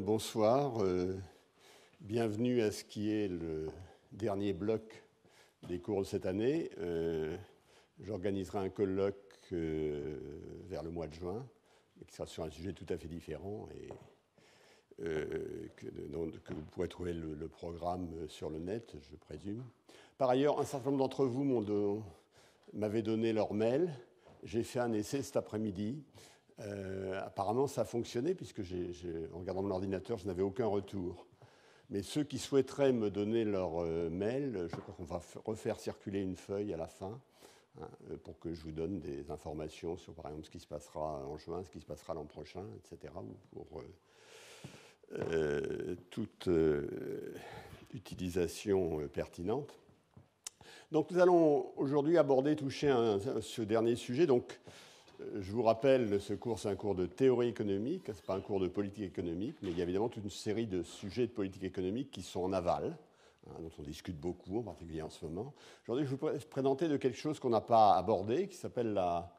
bonsoir. Euh, bienvenue à ce qui est le dernier bloc des cours de cette année. Euh, j'organiserai un colloque euh, vers le mois de juin, qui sera sur un sujet tout à fait différent et que, vous pourrez trouver le, programme sur le net, je présume. Par ailleurs, un certain nombre d'entre vous m'avaient donné leur mail. J'ai fait un essai cet après-midi euh, apparemment, ça fonctionnait, puisque en regardant mon ordinateur, je n'avais aucun retour. Mais ceux qui souhaiteraient me donner leur euh, mail, je crois qu'on va refaire circuler une feuille à la fin hein, euh, pour que je vous donne des informations sur, par exemple, ce qui se passera en juin, ce qui se passera l'an prochain, etc. Ou pour toute utilisation pertinente. Donc, nous allons aujourd'hui aborder, toucher ce dernier sujet. Donc, je vous rappelle, ce cours, c'est un cours de théorie économique, ce n'est pas un cours de politique économique, mais il y a évidemment toute une série de sujets de politique économique qui sont en aval, hein, dont on discute beaucoup, en particulier en ce moment. Aujourd'hui, je vais vous présenter de quelque chose qu'on n'a pas abordé, qui s'appelle la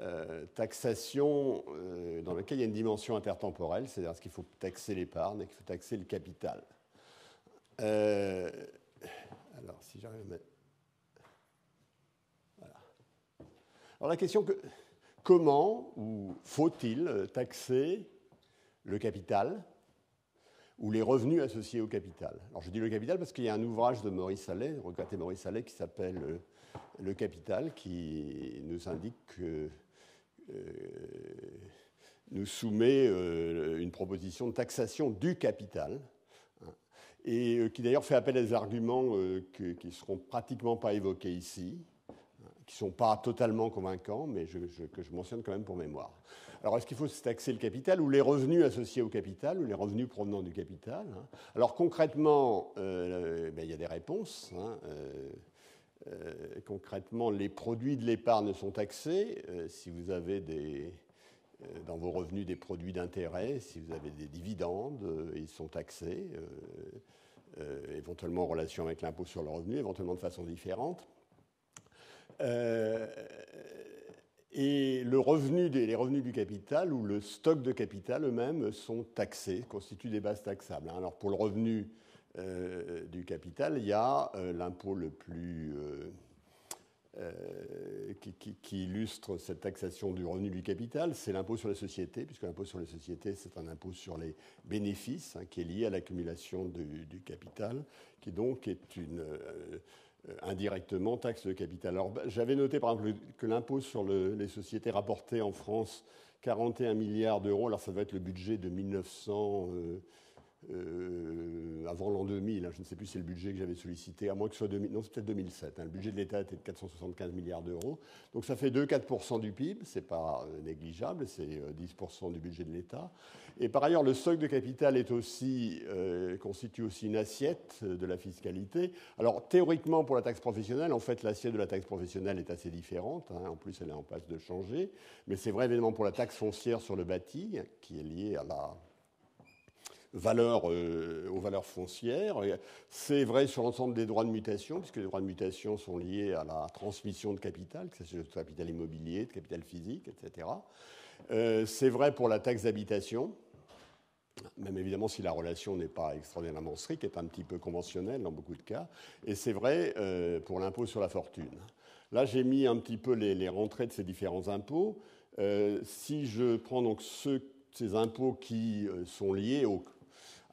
euh, taxation, euh, dans laquelle il y a une dimension intertemporelle, c'est-à-dire qu'il faut taxer l'épargne et qu'il faut taxer le capital. Euh, alors, si j'arrive à mettre... Voilà. Alors, la question que comment ou faut-il taxer le capital ou les revenus associés au capital Alors je dis le capital parce qu'il y a un ouvrage de Maurice Allais, regardez Maurice Sallet, qui s'appelle euh, Le capital, qui nous indique que. Euh, nous soumet euh, une proposition de taxation du capital, hein, et qui d'ailleurs fait appel à des arguments qui ne seront pratiquement pas évoqués ici, ne sont pas totalement convaincants, mais je, que je mentionne quand même pour mémoire. Alors, est-ce qu'il faut taxer le capital ou les revenus associés au capital ou les revenus provenant du capital hein Alors, concrètement, euh, ben, il y a des réponses. Hein. Euh, euh, concrètement, les produits de l'épargne sont taxés. si vous avez des, dans vos revenus des produits d'intérêt, si vous avez des dividendes, ils sont taxés. éventuellement en relation avec l'impôt sur le revenu, éventuellement de façon différente. Euh, et le revenu des, les revenus du capital ou le stock de capital eux-mêmes sont taxés, constituent des bases taxables. Hein. Alors pour le revenu euh, du capital, il y a euh, l'impôt le plus... qui, illustre cette taxation du revenu du capital, c'est l'impôt sur les sociétés, puisque l'impôt sur les sociétés, c'est un impôt sur les bénéfices, hein, qui est lié à l'accumulation du, capital, qui donc est une euh, indirectement taxe de capital. Bah, j'avais noté par exemple que l'impôt sur les sociétés rapportait en France 41 milliards d'euros, alors ça va être le budget de 1900, euh, avant l'an 2000. Hein, je ne sais plus si c'est le budget que j'avais sollicité, à moins que ce soit 2000. Non, c'est peut-être 2007. Hein. le budget de l'État était de 475 milliards d'euros. Donc ça fait 2-4% du PIB. C'est pas euh, négligeable. C'est 10% euh, du budget de l'État. Et par ailleurs, le socle de capital est aussi, constitue aussi une assiette de la fiscalité. Alors théoriquement, pour la taxe professionnelle, en fait, l'assiette de la taxe professionnelle est assez différente. Hein. en plus, elle est en passe de changer. Mais c'est vrai évidemment pour la taxe foncière sur le bâti, qui est liée à la valeurs, euh, aux valeurs foncières. C'est vrai sur l'ensemble des droits de mutation, puisque les droits de mutation sont liés à la transmission de capital, que ce soit de capital immobilier, de capital physique, etc. Euh, c'est vrai pour la taxe d'habitation, même évidemment si la relation n'est pas extraordinairement stricte, est un petit peu conventionnelle dans beaucoup de cas. Et c'est vrai euh, pour l'impôt sur la fortune. Là, j'ai mis un petit peu les, rentrées de ces différents impôts. si je prends donc ces impôts qui sont liés aux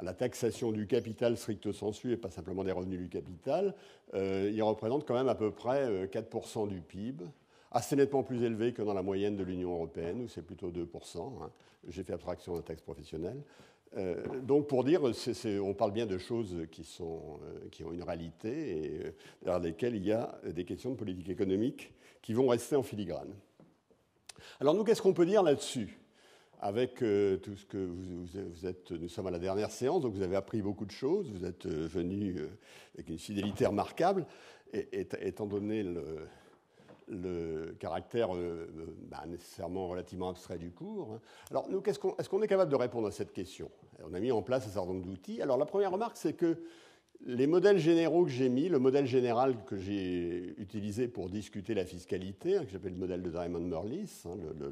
la taxation du capital stricto sensu et pas simplement des revenus du capital, euh, il représente quand même à peu près 4% euh, du PIB, assez nettement plus élevé que dans la moyenne de l'Union européenne, où c'est plutôt 2%. Hein. J'ai fait abstraction de la taxe professionnelle. Euh, donc pour dire, on parle bien de choses qui, ont une réalité et derrière lesquelles il y a des questions de politique économique qui vont rester en filigrane. Alors nous, qu'est-ce qu'on peut dire là-dessus avec euh, tout ce que vous, vous, êtes. Nous sommes à la dernière séance, donc vous avez appris beaucoup de choses. Vous êtes euh, venu euh, avec une fidélité remarquable, et, étant donné le, caractère bah, nécessairement relativement abstrait du cours. Hein. Alors, nous, est-ce qu'on est, capable de répondre à cette question On a mis en place un certain nombre d'outils. Alors, la première remarque, c'est que les modèles généraux que j'ai mis, le modèle général que j'ai utilisé pour discuter la fiscalité, hein, que j'appelle le modèle de Diamond-Merlis, hein, le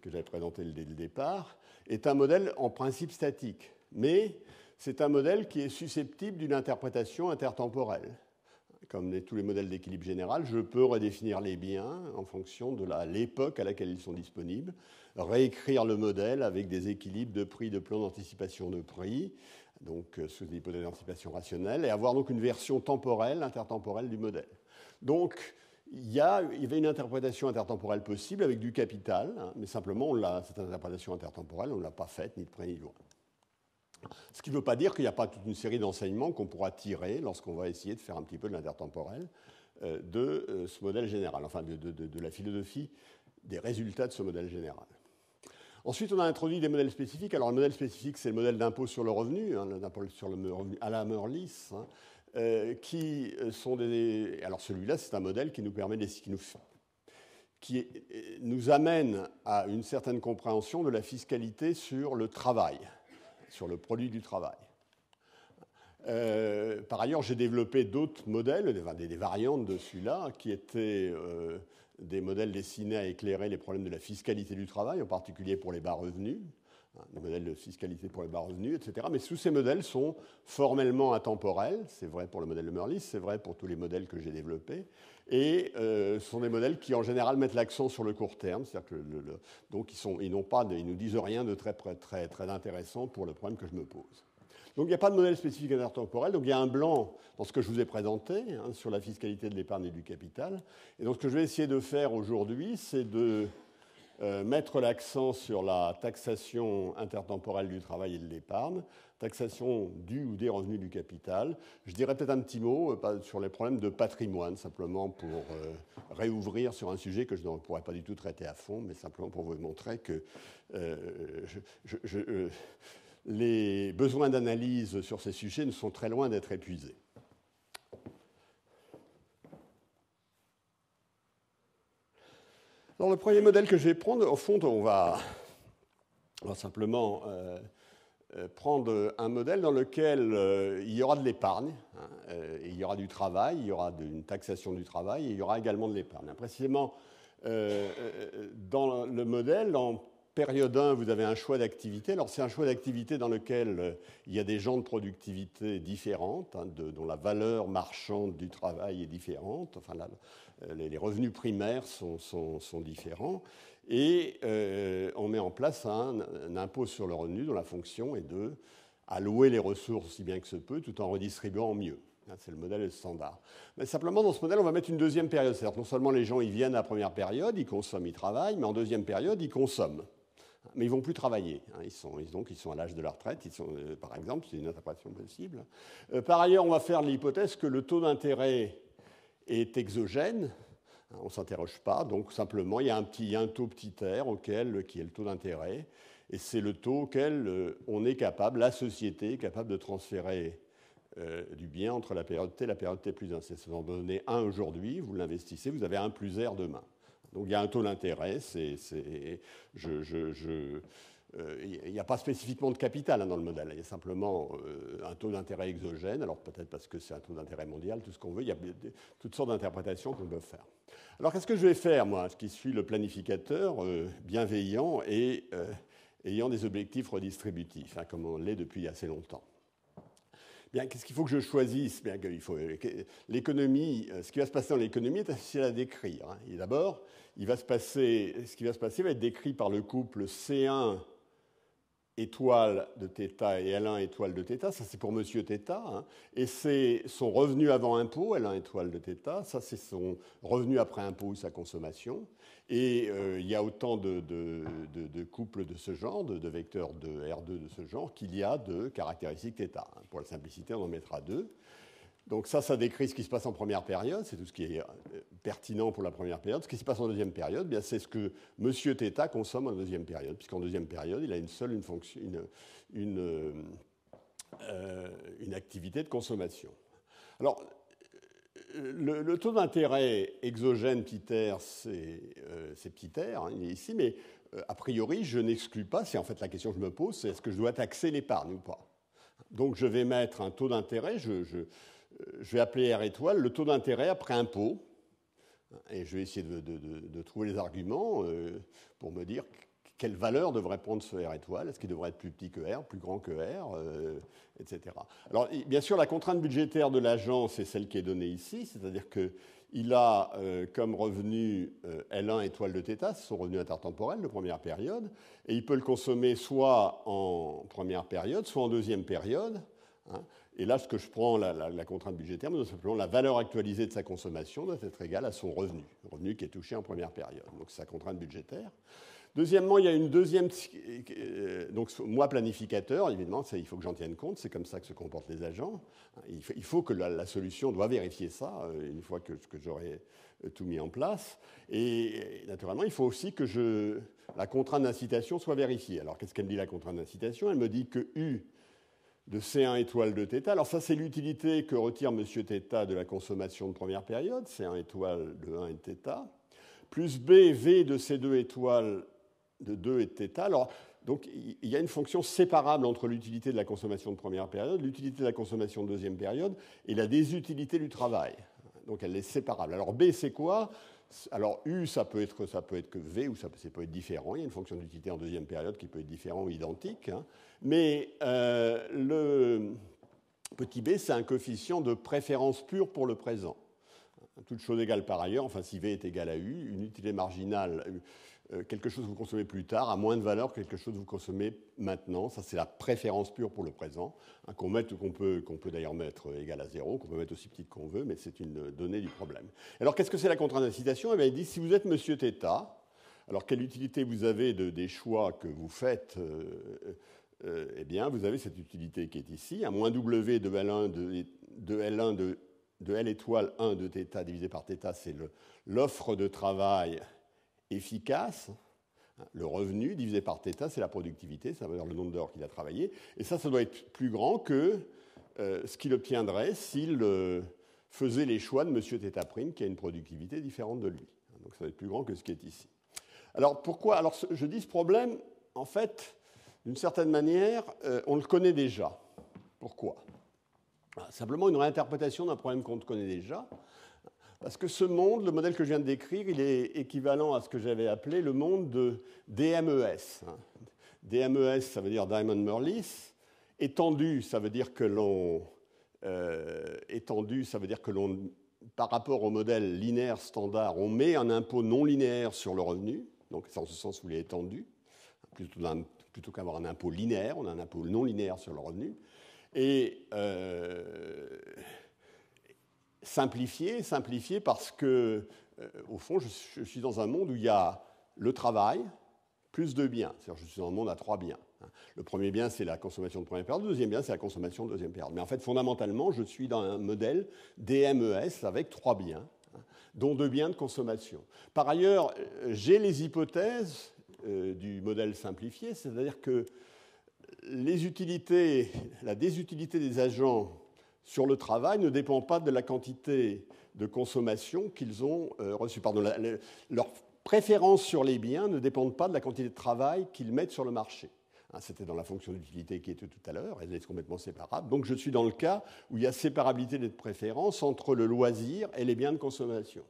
que j'avais présenté dès le départ, est un modèle en principe statique, mais c'est un modèle qui est susceptible d'une interprétation intertemporelle. Comme tous les modèles d'équilibre général, je peux redéfinir les biens en fonction de l'époque à laquelle ils sont disponibles, réécrire le modèle avec des équilibres de prix, de plans d'anticipation de prix, donc euh, sous l'hypothèse d'anticipation rationnelle, et avoir donc une version temporelle, intertemporelle du modèle. Donc, il y, a, il y, avait une interprétation intertemporelle possible avec du capital, hein, mais simplement, cette interprétation intertemporelle, on ne l'a pas faite ni de près ni de loin. Ce qui ne veut pas dire qu'il n'y a pas toute une série d'enseignements qu'on pourra tirer lorsqu'on va essayer de faire un petit peu de l'intertemporel euh, de euh, ce modèle général, enfin de, la philosophie des résultats de ce modèle général. Ensuite, on a introduit des modèles spécifiques. Alors, le modèle spécifique, c'est le modèle d'impôt sur le revenu, hein, l'impôt sur le revenu à la Meurlis. Euh, qui euh, sont des. Alors celui-là, c'est un modèle qui nous permet qui euh, nous, amène à une certaine compréhension de la fiscalité sur le travail, sur le produit du travail. par ailleurs, j'ai développé d'autres modèles, des, variantes de celui-là, qui étaient des modèles destinés à éclairer les problèmes de la fiscalité du travail, en particulier pour les bas revenus des modèles de fiscalité pour les bas revenus, etc. Mais tous ces modèles sont formellement intemporels, c'est vrai pour le modèle de Merlis, c'est vrai pour tous les modèles que j'ai développés, et euh, ce sont des modèles qui en général mettent l'accent sur le court terme, que donc ils, sont, ils n'ont pas, ils nous disent rien de très, très, très intéressant pour le problème que je me pose. Donc il n'y a pas de modèle spécifique intertemporel. Donc il y a un blanc dans ce que je vous ai présenté hein, sur la fiscalité de l'épargne et du capital. Et donc ce que je vais essayer de faire aujourd'hui, c'est de euh, mettre l'accent sur la taxation intertemporelle du travail et de l'épargne, taxation du ou des revenus du capital. Je dirais peut-être un petit mot euh, sur les problèmes de patrimoine, simplement pour euh, réouvrir sur un sujet que je ne pourrais pas du tout traiter à fond, mais simplement pour vous montrer que les besoins d'analyse sur ces sujets ne sont très loin d'être épuisés. Alors, le premier modèle que je vais prendre, au fond, on va, simplement euh, euh, prendre un modèle dans lequel euh, il y aura de l'épargne, hein, il y aura du travail, il y aura une taxation du travail, et il y aura également de l'épargne. Précisément, dans le modèle, Période 1, vous avez un choix d'activité. Alors c'est un choix d'activité dans lequel euh, il y a des gens de productivité différentes, hein, de, dont la valeur marchande du travail est différente, enfin euh, les revenus primaires sont, sont, différents, et euh, on met en place un, impôt sur le revenu dont la fonction est de allouer les ressources si bien que se peut, tout en redistribuant mieux. Hein, c'est le modèle standard. Mais simplement, dans ce modèle, on va mettre une deuxième période. C'est-à-dire non seulement les gens ils viennent à la première période, ils consomment, ils travaillent, mais en deuxième période, ils consomment mais ils vont plus travailler. Hein. Ils sont, donc ils sont à l'âge de la retraite, ils sont, euh, par exemple, c'est une interprétation possible. Euh, par ailleurs, on va faire l'hypothèse que le taux d'intérêt est exogène. on ne s'interroge pas, donc simplement il y a un, petit, taux petit r auquel, qui est le taux d'intérêt, et c'est le taux auquel euh, on est capable, la société est capable de transférer du bien entre la période T et la période T plus 1. Si vous en donnez 1 aujourd'hui, vous l'investissez, vous avez un plus R demain. Donc il y a un taux d'intérêt, euh, il n'y a pas spécifiquement de capital hein, dans le modèle, il y a simplement euh, un taux d'intérêt exogène, alors peut-être parce que c'est un taux d'intérêt mondial, tout ce qu'on veut, il y a toutes sortes d'interprétations qu'on peut faire. Alors qu'est-ce que je vais faire, moi, qui suis le planificateur euh, bienveillant et ayant des objectifs redistributifs, hein, comme on l'est depuis assez longtemps Bien, qu'est-ce qu'il faut que je choisisse l'économie. Ce qui va se passer dans l'économie est difficile à décrire. Hein. D'abord, il va se passer, ce qui va se passer va être décrit par le couple C1 étoile de θ et L1 étoile de θ, ça c'est pour monsieur θ, hein. et c'est son revenu avant impôt, L1 étoile de θ, ça c'est son revenu après impôt ou sa consommation, et euh, il y a autant de, couples de ce genre, de, vecteurs de R2 de ce genre, qu'il y a de caractéristiques θ. Hein. Pour la simplicité, on en mettra deux. Donc ça, ça décrit ce qui se passe en première période, c'est tout ce qui est euh, pertinent pour la première période. Ce qui se passe en deuxième période, eh bien c'est ce que M. Theta consomme en deuxième période, puisqu'en deuxième période, il a une seule une fonction, une, euh, activité de consommation. Alors, le, taux d'intérêt exogène petit r, c'est euh, petit r, hein, il est ici, mais a priori, je n'exclus pas, c'est en fait la question que je me pose, c'est est-ce que je dois taxer l'épargne ou pas donc je vais mettre un taux d'intérêt, je, je, je vais appeler R étoile le taux d'intérêt après impôt. Et je vais essayer de, trouver les arguments euh, pour me dire quelle valeur devrait prendre ce R étoile Est-ce qu'il devrait être plus petit que R, plus grand que R, euh, etc. Alors, bien sûr, la contrainte budgétaire de l'agent, c'est celle qui est donnée ici, c'est-à-dire qu'il a euh, comme revenu L1 étoile de θ, son revenu intertemporel de première période, et il peut le consommer soit en première période, soit en deuxième période. Hein. Et là, ce que je prends, la, contrainte budgétaire, c'est simplement la valeur actualisée de sa consommation doit être égale à son revenu, revenu qui est touché en première période. Donc c'est sa contrainte budgétaire. Deuxièmement, il y a une deuxième. Euh, donc, moi, planificateur, évidemment, il faut que j'en tienne compte, c'est comme ça que se comportent les agents. Il faut que la, solution doit vérifier ça euh, une fois que, que j'aurai euh, tout mis en place. Et naturellement, il faut aussi que je, la contrainte d'incitation soit vérifiée. Alors, qu'est-ce qu'elle me dit, la contrainte d'incitation Elle me dit que U de C1 étoile de θ. Alors ça, c'est l'utilité que retire M. θ de la consommation de première période, C1 étoile de 1 et θ, plus B, V de C2 étoiles de 2 et θ. Alors, donc, il y a une fonction séparable entre l'utilité de la consommation de première période, l'utilité de la consommation de deuxième période et la désutilité du travail. Donc, elle est séparable. Alors, B, c'est quoi alors U, ça peut être, ça peut être que V ou ça, peut être différent. Il y a une fonction d'utilité en deuxième période qui peut être différente ou identique. Hein. Mais euh, le petit b, c'est un coefficient de préférence pure pour le présent. Toute chose égale par ailleurs, enfin si V est égal à U, une utilité marginale, euh, quelque chose que vous consommez plus tard à moins de valeur quelque chose que vous consommez maintenant. Ça, c'est la préférence pure pour le présent, hein, qu'on qu'on peut, peut d'ailleurs mettre euh, égal à zéro, qu'on peut mettre aussi petite qu'on veut, mais c'est une euh, donnée du problème. Alors, qu'est-ce que c'est la contrainte d'incitation Eh bien, il dit si vous êtes monsieur Theta, alors quelle utilité vous avez des choix que vous faites Eh bien, vous avez cette utilité qui est ici, à moins W de L1 de, L1 de, de L étoile 1 de θ divisé par θ, c'est l'offre de travail efficace. Le revenu divisé par θ, c'est la productivité, ça va dire le nombre d'heures qu'il a travaillé. Et ça, ça doit être plus grand que euh, ce qu'il obtiendrait s'il euh, faisait les choix de M. θ', qui a une productivité différente de lui. Donc ça doit être plus grand que ce qui est ici. Alors pourquoi Alors je dis ce problème, en fait, d'une certaine manière, euh, on le connaît déjà. Pourquoi ah, Simplement une réinterprétation d'un problème qu'on connaît déjà. Parce que ce monde, le modèle que je viens de décrire, il est équivalent à ce que j'avais appelé le monde de DMES. DMES, ça veut dire Diamond Merlis. Étendu, ça veut dire que l'on euh, étendu, ça veut dire que l'on, par rapport au modèle linéaire standard, on met un impôt non linéaire sur le revenu, donc c'est en ce sens où il est étendu, plutôt, qu'avoir un impôt linéaire, on a un impôt non linéaire sur le revenu. Et euh, simplifié, simplifié parce que, euh, au fond, je, suis dans un monde où il y a le travail plus deux biens. C'est-à-dire, je suis dans un monde à trois biens. Hein. Le premier bien, c'est la consommation de première période. Le deuxième bien, c'est la consommation de deuxième période. Mais en fait, fondamentalement, je suis dans un modèle DMES avec trois biens, hein, dont deux biens de consommation. Par ailleurs, j'ai les hypothèses euh, du modèle simplifié, c'est-à-dire que les utilités, la désutilité des agents sur le travail ne dépend pas de la quantité de consommation qu'ils ont euh, reçue. Pardon, leur préférence sur les biens ne dépendent pas de la quantité de travail qu'ils mettent sur le marché. Hein, c'était dans la fonction d'utilité qui était tout à l'heure, elle est complètement séparable. Donc je suis dans le cas où il y a séparabilité des préférences entre le loisir et les biens de consommation.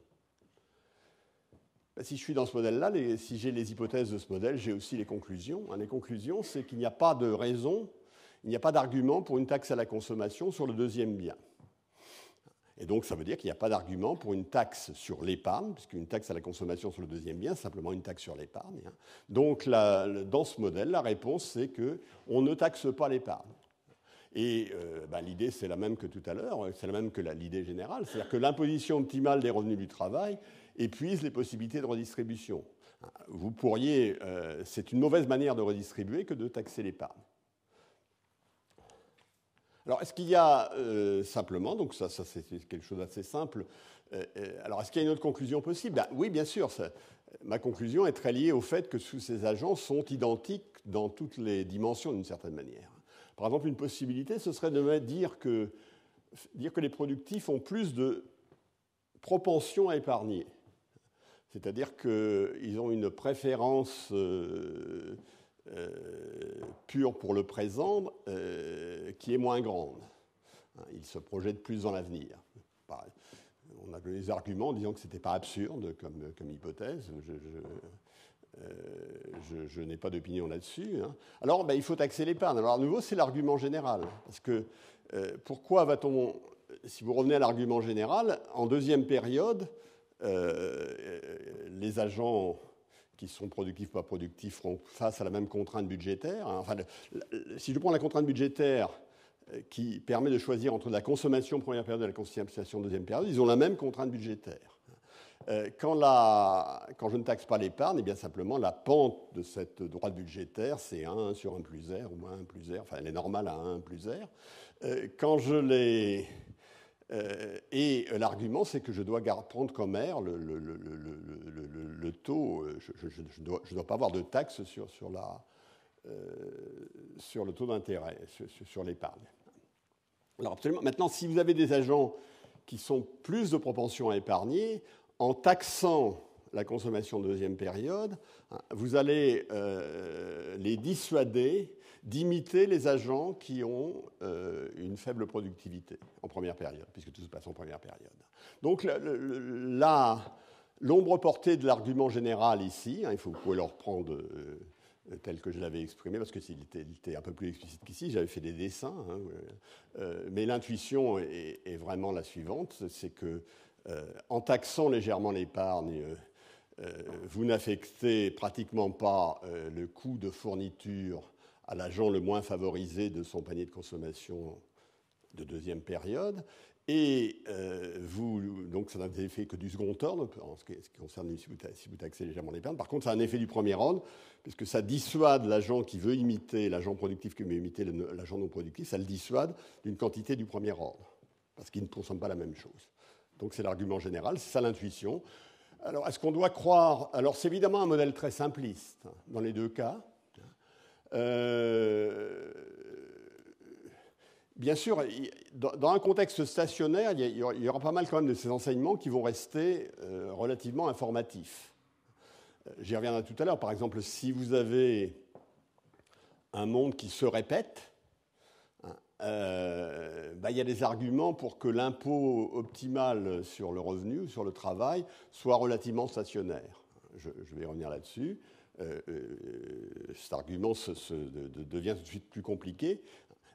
Ben, si je suis dans ce modèle-là, si j'ai les hypothèses de ce modèle, j'ai aussi les conclusions. Hein, les conclusions, c'est qu'il n'y a pas de raison il n'y a pas d'argument pour une taxe à la consommation sur le deuxième bien. Et donc, ça veut dire qu'il n'y a pas d'argument pour une taxe sur l'épargne, puisqu'une taxe à la consommation sur le deuxième bien, c'est simplement une taxe sur l'épargne. Hein. Donc, dans ce modèle, la réponse, c'est qu'on ne taxe pas l'épargne. Et euh, bah, l'idée, c'est la même que tout à l'heure, c'est la même que l'idée générale, c'est-à-dire que l'imposition optimale des revenus du travail épuise les possibilités de redistribution. Vous pourriez, euh, c'est une mauvaise manière de redistribuer que de taxer l'épargne. Alors, est-ce qu'il y a euh, simplement, donc ça, ça c'est quelque chose d'assez simple, euh, euh, alors est-ce qu'il y a une autre conclusion possible ben, Oui, bien sûr. ma conclusion est très liée au fait que tous ces agents sont identiques dans toutes les dimensions d'une certaine manière. Par exemple, une possibilité, ce serait de dire que, dire que les productifs ont plus de propension à épargner. C'est-à-dire qu'ils ont une préférence euh, pure pour le présent euh, qui est moins grande. Hein, il se projette plus dans l'avenir. Bah, on a les des arguments en disant que ce n'était pas absurde comme, comme hypothèse. Je, euh, n'ai pas d'opinion là-dessus. Hein. Alors, bah, il faut taxer l'épargne. Alors, à nouveau, c'est l'argument général. Parce que pourquoi va-t-on. Si vous revenez à l'argument général, en deuxième période, les agents qui sont productifs, pas productifs, feront face à la même contrainte budgétaire. Hein. Enfin, si je prends la contrainte budgétaire euh, qui permet de choisir entre la consommation première période et la consommation deuxième période, ils ont la même contrainte budgétaire. Euh, quand, la, quand je ne taxe pas l'épargne, eh bien simplement la pente de cette droite budgétaire, c'est 1 sur 1 plus R ou moins 1 plus R, enfin elle est normale à 1 plus R. Euh, quand je les euh, et euh, l'argument, c'est que je dois prendre comme air le, taux, je ne dois, pas avoir de taxe sur, sur, la, euh, sur le taux d'intérêt, sur, l'épargne. absolument. Maintenant, si vous avez des agents qui sont plus de propension à épargner, en taxant la consommation de deuxième période, hein, vous allez les dissuader d'imiter les agents qui ont euh, une faible productivité en première période, puisque tout se passe en première période. Donc là, l'ombre portée de l'argument général ici, hein, il faut, vous pouvez le reprendre euh, euh, tel que je l'avais exprimé, parce que s'il était, un peu plus explicite qu'ici, j'avais fait des dessins, hein, mais l'intuition est, vraiment la suivante, c'est que en taxant légèrement l'épargne, vous n'affectez pratiquement pas le coût de fourniture à l'agent le moins favorisé de son panier de consommation de deuxième période. Et euh, vous, donc ça n'a des effet que du second ordre, en ce qui, concerne si vous, si taxez légèrement Par contre, ça a un effet du premier ordre, puisque ça dissuade l'agent qui veut imiter, l'agent productif qui veut imiter l'agent non productif, ça le dissuade d'une quantité du premier ordre, parce qu'il ne consomme pas la même chose. Donc c'est l'argument général, c'est ça l'intuition. Alors est-ce qu'on doit croire Alors c'est évidemment un modèle très simpliste dans les deux cas. Euh, bien sûr, dans un contexte stationnaire, il y aura pas mal quand même de ces enseignements qui vont rester euh, relativement informatifs. Euh, j'y reviendrai tout à l'heure. Par exemple, si vous avez un monde qui se répète, hein, bah, il y a des arguments pour que l'impôt optimal sur le revenu, sur le travail, soit relativement stationnaire. Je, je vais revenir là-dessus. Euh, euh, cet argument se, devient tout de suite plus compliqué.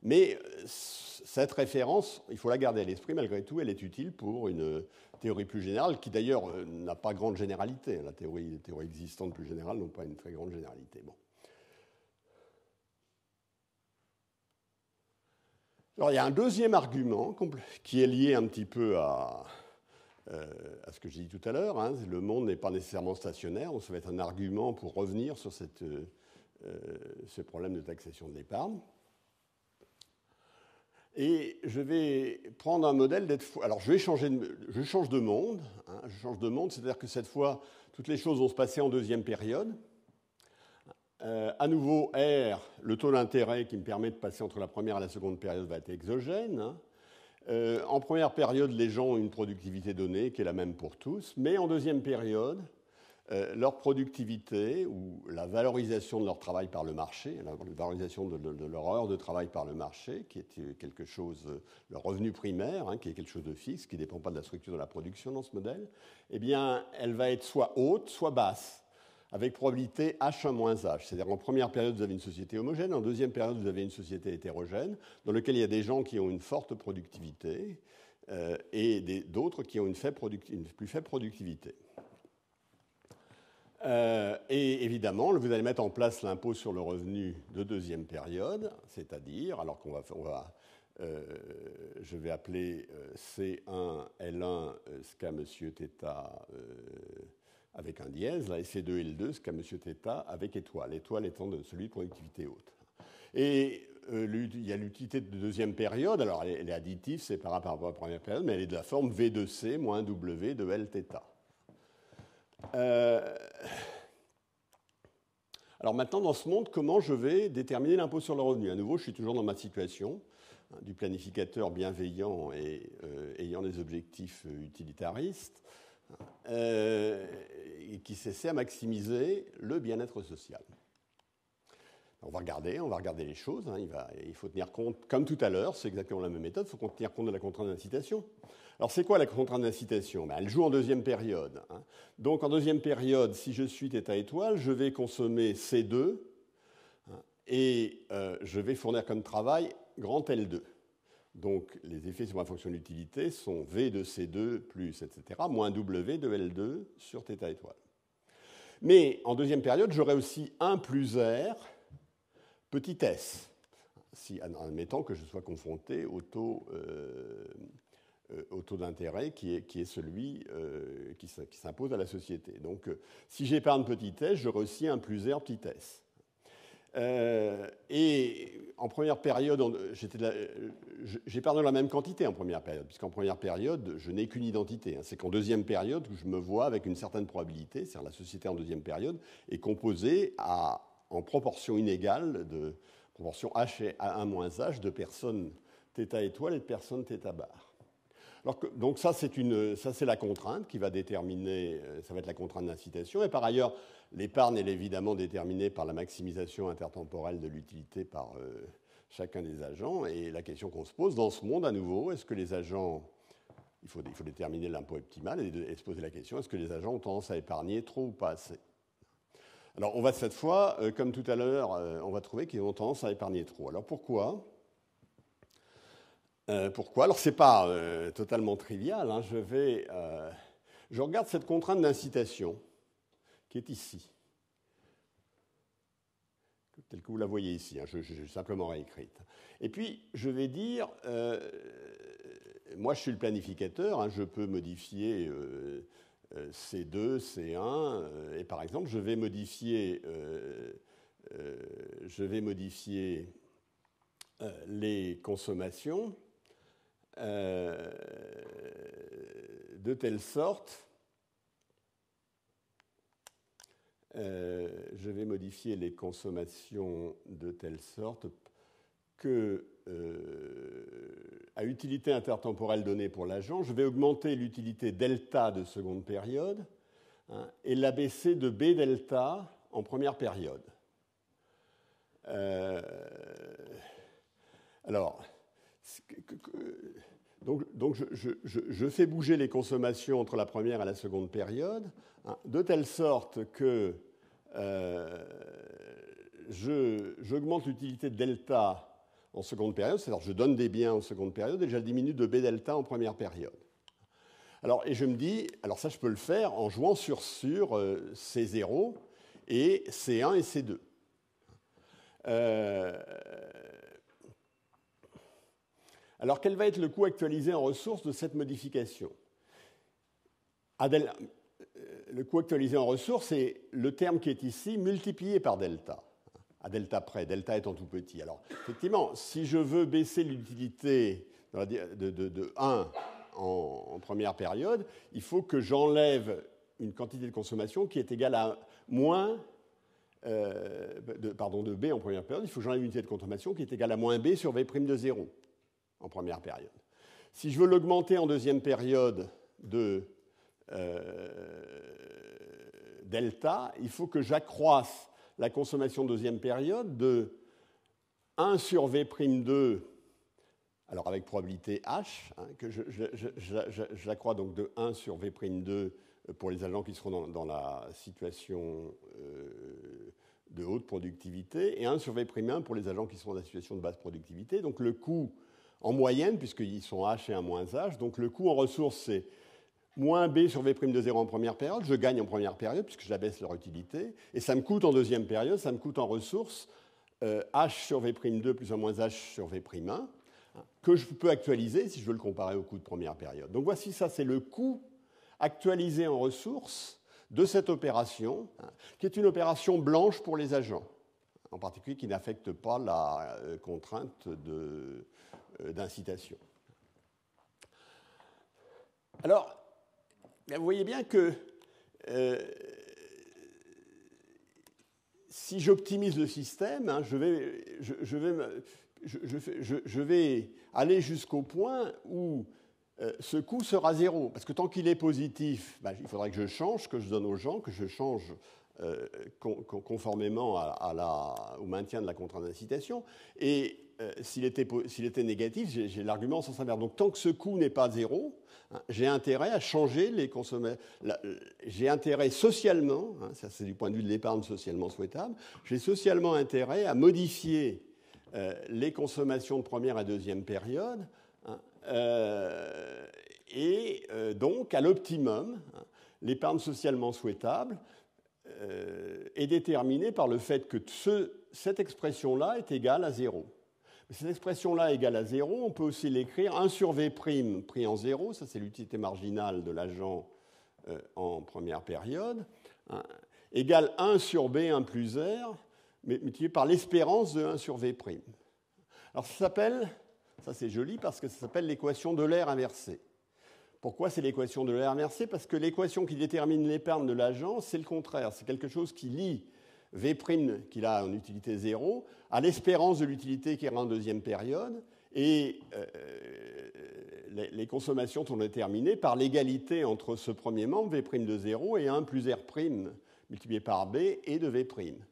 Mais euh, cette référence, il faut la garder à l'esprit, malgré tout, elle est utile pour une théorie plus générale, qui d'ailleurs n'a pas grande généralité. La théorie, les théories existantes plus générales n'ont pas une très grande généralité. Bon. Alors, il y a un deuxième argument qui est lié un petit peu à, euh, à ce que j'ai dit tout à l'heure. Hein, le monde n'est pas nécessairement stationnaire, On ça va être un argument pour revenir sur euh, euh, ce problème de taxation de l'épargne. Et je vais prendre un modèle d'être. Alors, je vais changer je change de monde. Hein, je change de monde, c'est-à-dire que cette fois, toutes les choses vont se passer en deuxième période. Euh, à nouveau, R, le taux d'intérêt qui me permet de passer entre la première et la seconde période va être exogène. Hein. Euh, en première période, les gens ont une productivité donnée qui est la même pour tous, mais en deuxième période, euh, leur productivité ou la valorisation de leur travail par le marché, la valorisation de, leur heure de travail par le marché, qui est euh, quelque chose, leur revenu primaire, hein, qui est quelque chose de fixe, qui ne dépend pas de la structure de la production dans ce modèle, eh bien, elle va être soit haute, soit basse avec probabilité H1-H. C'est-à-dire en première période, vous avez une société homogène, en deuxième période, vous avez une société hétérogène, dans laquelle il y a des gens qui ont une forte productivité euh, et d'autres qui ont une, plus faible productivité. Euh, et évidemment, vous allez mettre en place l'impôt sur le revenu de deuxième période, c'est-à-dire, alors qu'on va, euh, je vais appeler C1, L1, ce qu'a M. Theta avec un dièse, là, et C2 et L2, ce qu'a M. Theta avec étoile, étoile étant celui de productivité haute. Et euh, il y a l'utilité de deuxième période, alors elle est additive, c'est par rapport à la première période, mais elle est de la forme V2C moins W de L θ. Euh, alors maintenant, dans ce monde, comment je vais déterminer l'impôt sur le revenu À nouveau, je suis toujours dans ma situation hein, du planificateur bienveillant et euh, ayant des objectifs utilitaristes. Euh, et qui s'essaie à maximiser le bien-être social. On va regarder, on va regarder les choses. Hein. il, faut tenir compte, comme tout à l'heure, c'est exactement la même méthode, il faut tenir compte de la contrainte d'incitation. Alors c'est quoi la contrainte d'incitation ben, Elle joue en deuxième période. Hein. Donc en deuxième période, si je suis état étoile, je vais consommer C2 hein, et euh, je vais fournir comme travail grand L2. Donc les effets sur ma fonction d'utilité sont V de C2 plus, etc., moins W de L2 sur θ étoile. Mais en deuxième période, j'aurai aussi 1 plus R petit s, en admettant que je sois confronté au taux, euh, euh, d'intérêt qui est, celui euh, qui, s'impose à la société. Donc si j'épargne petit s, j'aurai aussi un plus R petit s. Euh, et en première période, j'ai perdu la même quantité en première période, puisqu'en première période, je n'ai qu'une identité. Hein. C'est qu'en deuxième période, je me vois avec une certaine probabilité, c'est-à-dire la société en deuxième période, est composée à, en proportion inégale, de proportion H à 1 1 h de personnes θ étoile et de personnes θ bar. Alors c'est donc ça, c'est la contrainte qui va déterminer, euh, ça va être la contrainte d'incitation. Et par ailleurs, L'épargne, est évidemment déterminée par la maximisation intertemporelle de l'utilité par euh, chacun des agents. Et la question qu'on se pose dans ce monde, à nouveau, est-ce que les agents, il faut, déterminer l'impôt optimal et, se poser la question, est-ce que les agents ont tendance à épargner trop ou pas assez Alors on va cette fois, euh, comme tout à l'heure, euh, on va trouver qu'ils ont tendance à épargner trop. Alors pourquoi pourquoi Alors, ce n'est pas totalement trivial. Hein. Je, vais, je regarde cette contrainte d'incitation qui est ici, telle que vous la voyez ici. Hein, je, je, simplement réécrite. Et puis, je vais dire, euh, moi je suis le planificateur, hein, je peux modifier C2, euh, euh, C1, et par exemple, je vais modifier, je vais modifier les consommations de telle sorte Euh, je vais modifier les consommations de telle sorte que, euh, à utilité intertemporelle donnée pour l'agent, je vais augmenter l'utilité delta de seconde période hein, et l'abaisser de B delta en première période. Euh, alors, donc, je, fais bouger les consommations entre la première et la seconde période, hein, de telle sorte que euh, j'augmente l'utilité de delta en seconde période, c'est-à-dire je donne des biens en seconde période et je diminue de B delta en première période. Alors, et je me dis, alors ça je peux le faire en jouant sur, sur ces euh, C0 et C1 et C2. Euh, alors quel va être le coût actualisé en ressources de cette modification euh, Le coût actualisé en ressources est le terme qui est ici multiplié par delta, à delta près, delta étant tout petit. Alors effectivement, si je veux baisser l'utilité de, 1 en, première période, il faut que j'enlève une quantité de consommation qui est égale à moins euh, de, pardon, de B en première période, il faut que j'enlève une unité de consommation qui est égale à moins B sur V' de 0 en première période. Si je veux l'augmenter en deuxième période de euh, delta, il faut que j'accroisse la consommation deuxième période de 1 sur V'2, alors avec probabilité H, hein, que j'accrois donc de 1 sur V'2 pour les agents qui seront dans, la situation euh, de haute productivité, et 1 sur V'1 pour les agents qui seront dans la situation de basse productivité. Donc le coût en moyenne, puisqu'ils sont H et 1 moins H. Donc le coût en ressources, c'est moins B sur V' de 0 en première période. Je gagne en première période, puisque j'abaisse leur utilité. Et ça me coûte en deuxième période, ça me coûte en ressources euh, H sur V'2 plus ou moins H sur V'1, que je peux actualiser si je veux le comparer au coût de première période. Donc voici ça, c'est le coût actualisé en ressources de cette opération, hein, qui est une opération blanche pour les agents en particulier qui n'affecte pas la euh, contrainte de, euh, d'incitation. Alors, ben, vous voyez bien que euh, si j'optimise le système, hein, je, vais, je, vais je, vais, aller jusqu'au point où euh, ce coût sera zéro. Parce que tant qu'il est positif, ben, il faudrait que je change, que je donne aux gens, que je change conformément à, la, au maintien de la contrainte d'incitation. Et euh, s'il était, était, négatif, j'ai l'argument en sens inverse. Donc tant que ce coût n'est pas zéro, hein, j'ai intérêt à changer les consommateurs. J'ai intérêt socialement, hein, ça c'est du point de vue de l'épargne socialement souhaitable, j'ai socialement intérêt à modifier euh, les consommations de première et deuxième période, hein, euh, et donc à l'optimum, l'épargne socialement souhaitable est déterminée par le fait que cette expression-là est égale à zéro. Cette expression-là égale à 0, on peut aussi l'écrire 1 sur V' pris en 0, ça c'est l'utilité marginale de l'agent euh, en première période, hein, égale 1 sur B1 plus R, mais multiplié par l'espérance de 1 sur V'. Alors ça s'appelle, ça c'est joli parce que ça s'appelle l'équation de l'air inversée. Pourquoi c'est l'équation de l'air inversée Parce que l'équation qui détermine l'épargne de l'agent, c'est le contraire, c'est quelque chose qui lie V' prime qu'il a en utilité 0, à l'espérance de l'utilité qui est en deuxième période, et euh, les, consommations sont déterminées par l'égalité entre ce premier membre, V' prime de 0, et 1 plus R' multiplié par B et de V'.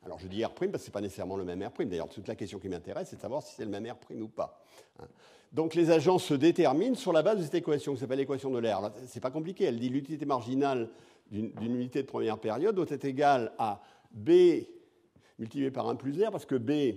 Alors je dis R' parce que ce n'est pas nécessairement le même R'. D'ailleurs, toute la question qui m'intéresse, c'est de savoir si c'est le même R' ou pas. Hein. Donc les agents se déterminent sur la base de cette équation qui s'appelle l'équation de l'air. Ce n'est pas compliqué. Elle dit l'utilité marginale d'une unité de première période doit être égale à B multiplié par 1 plus R, parce que B,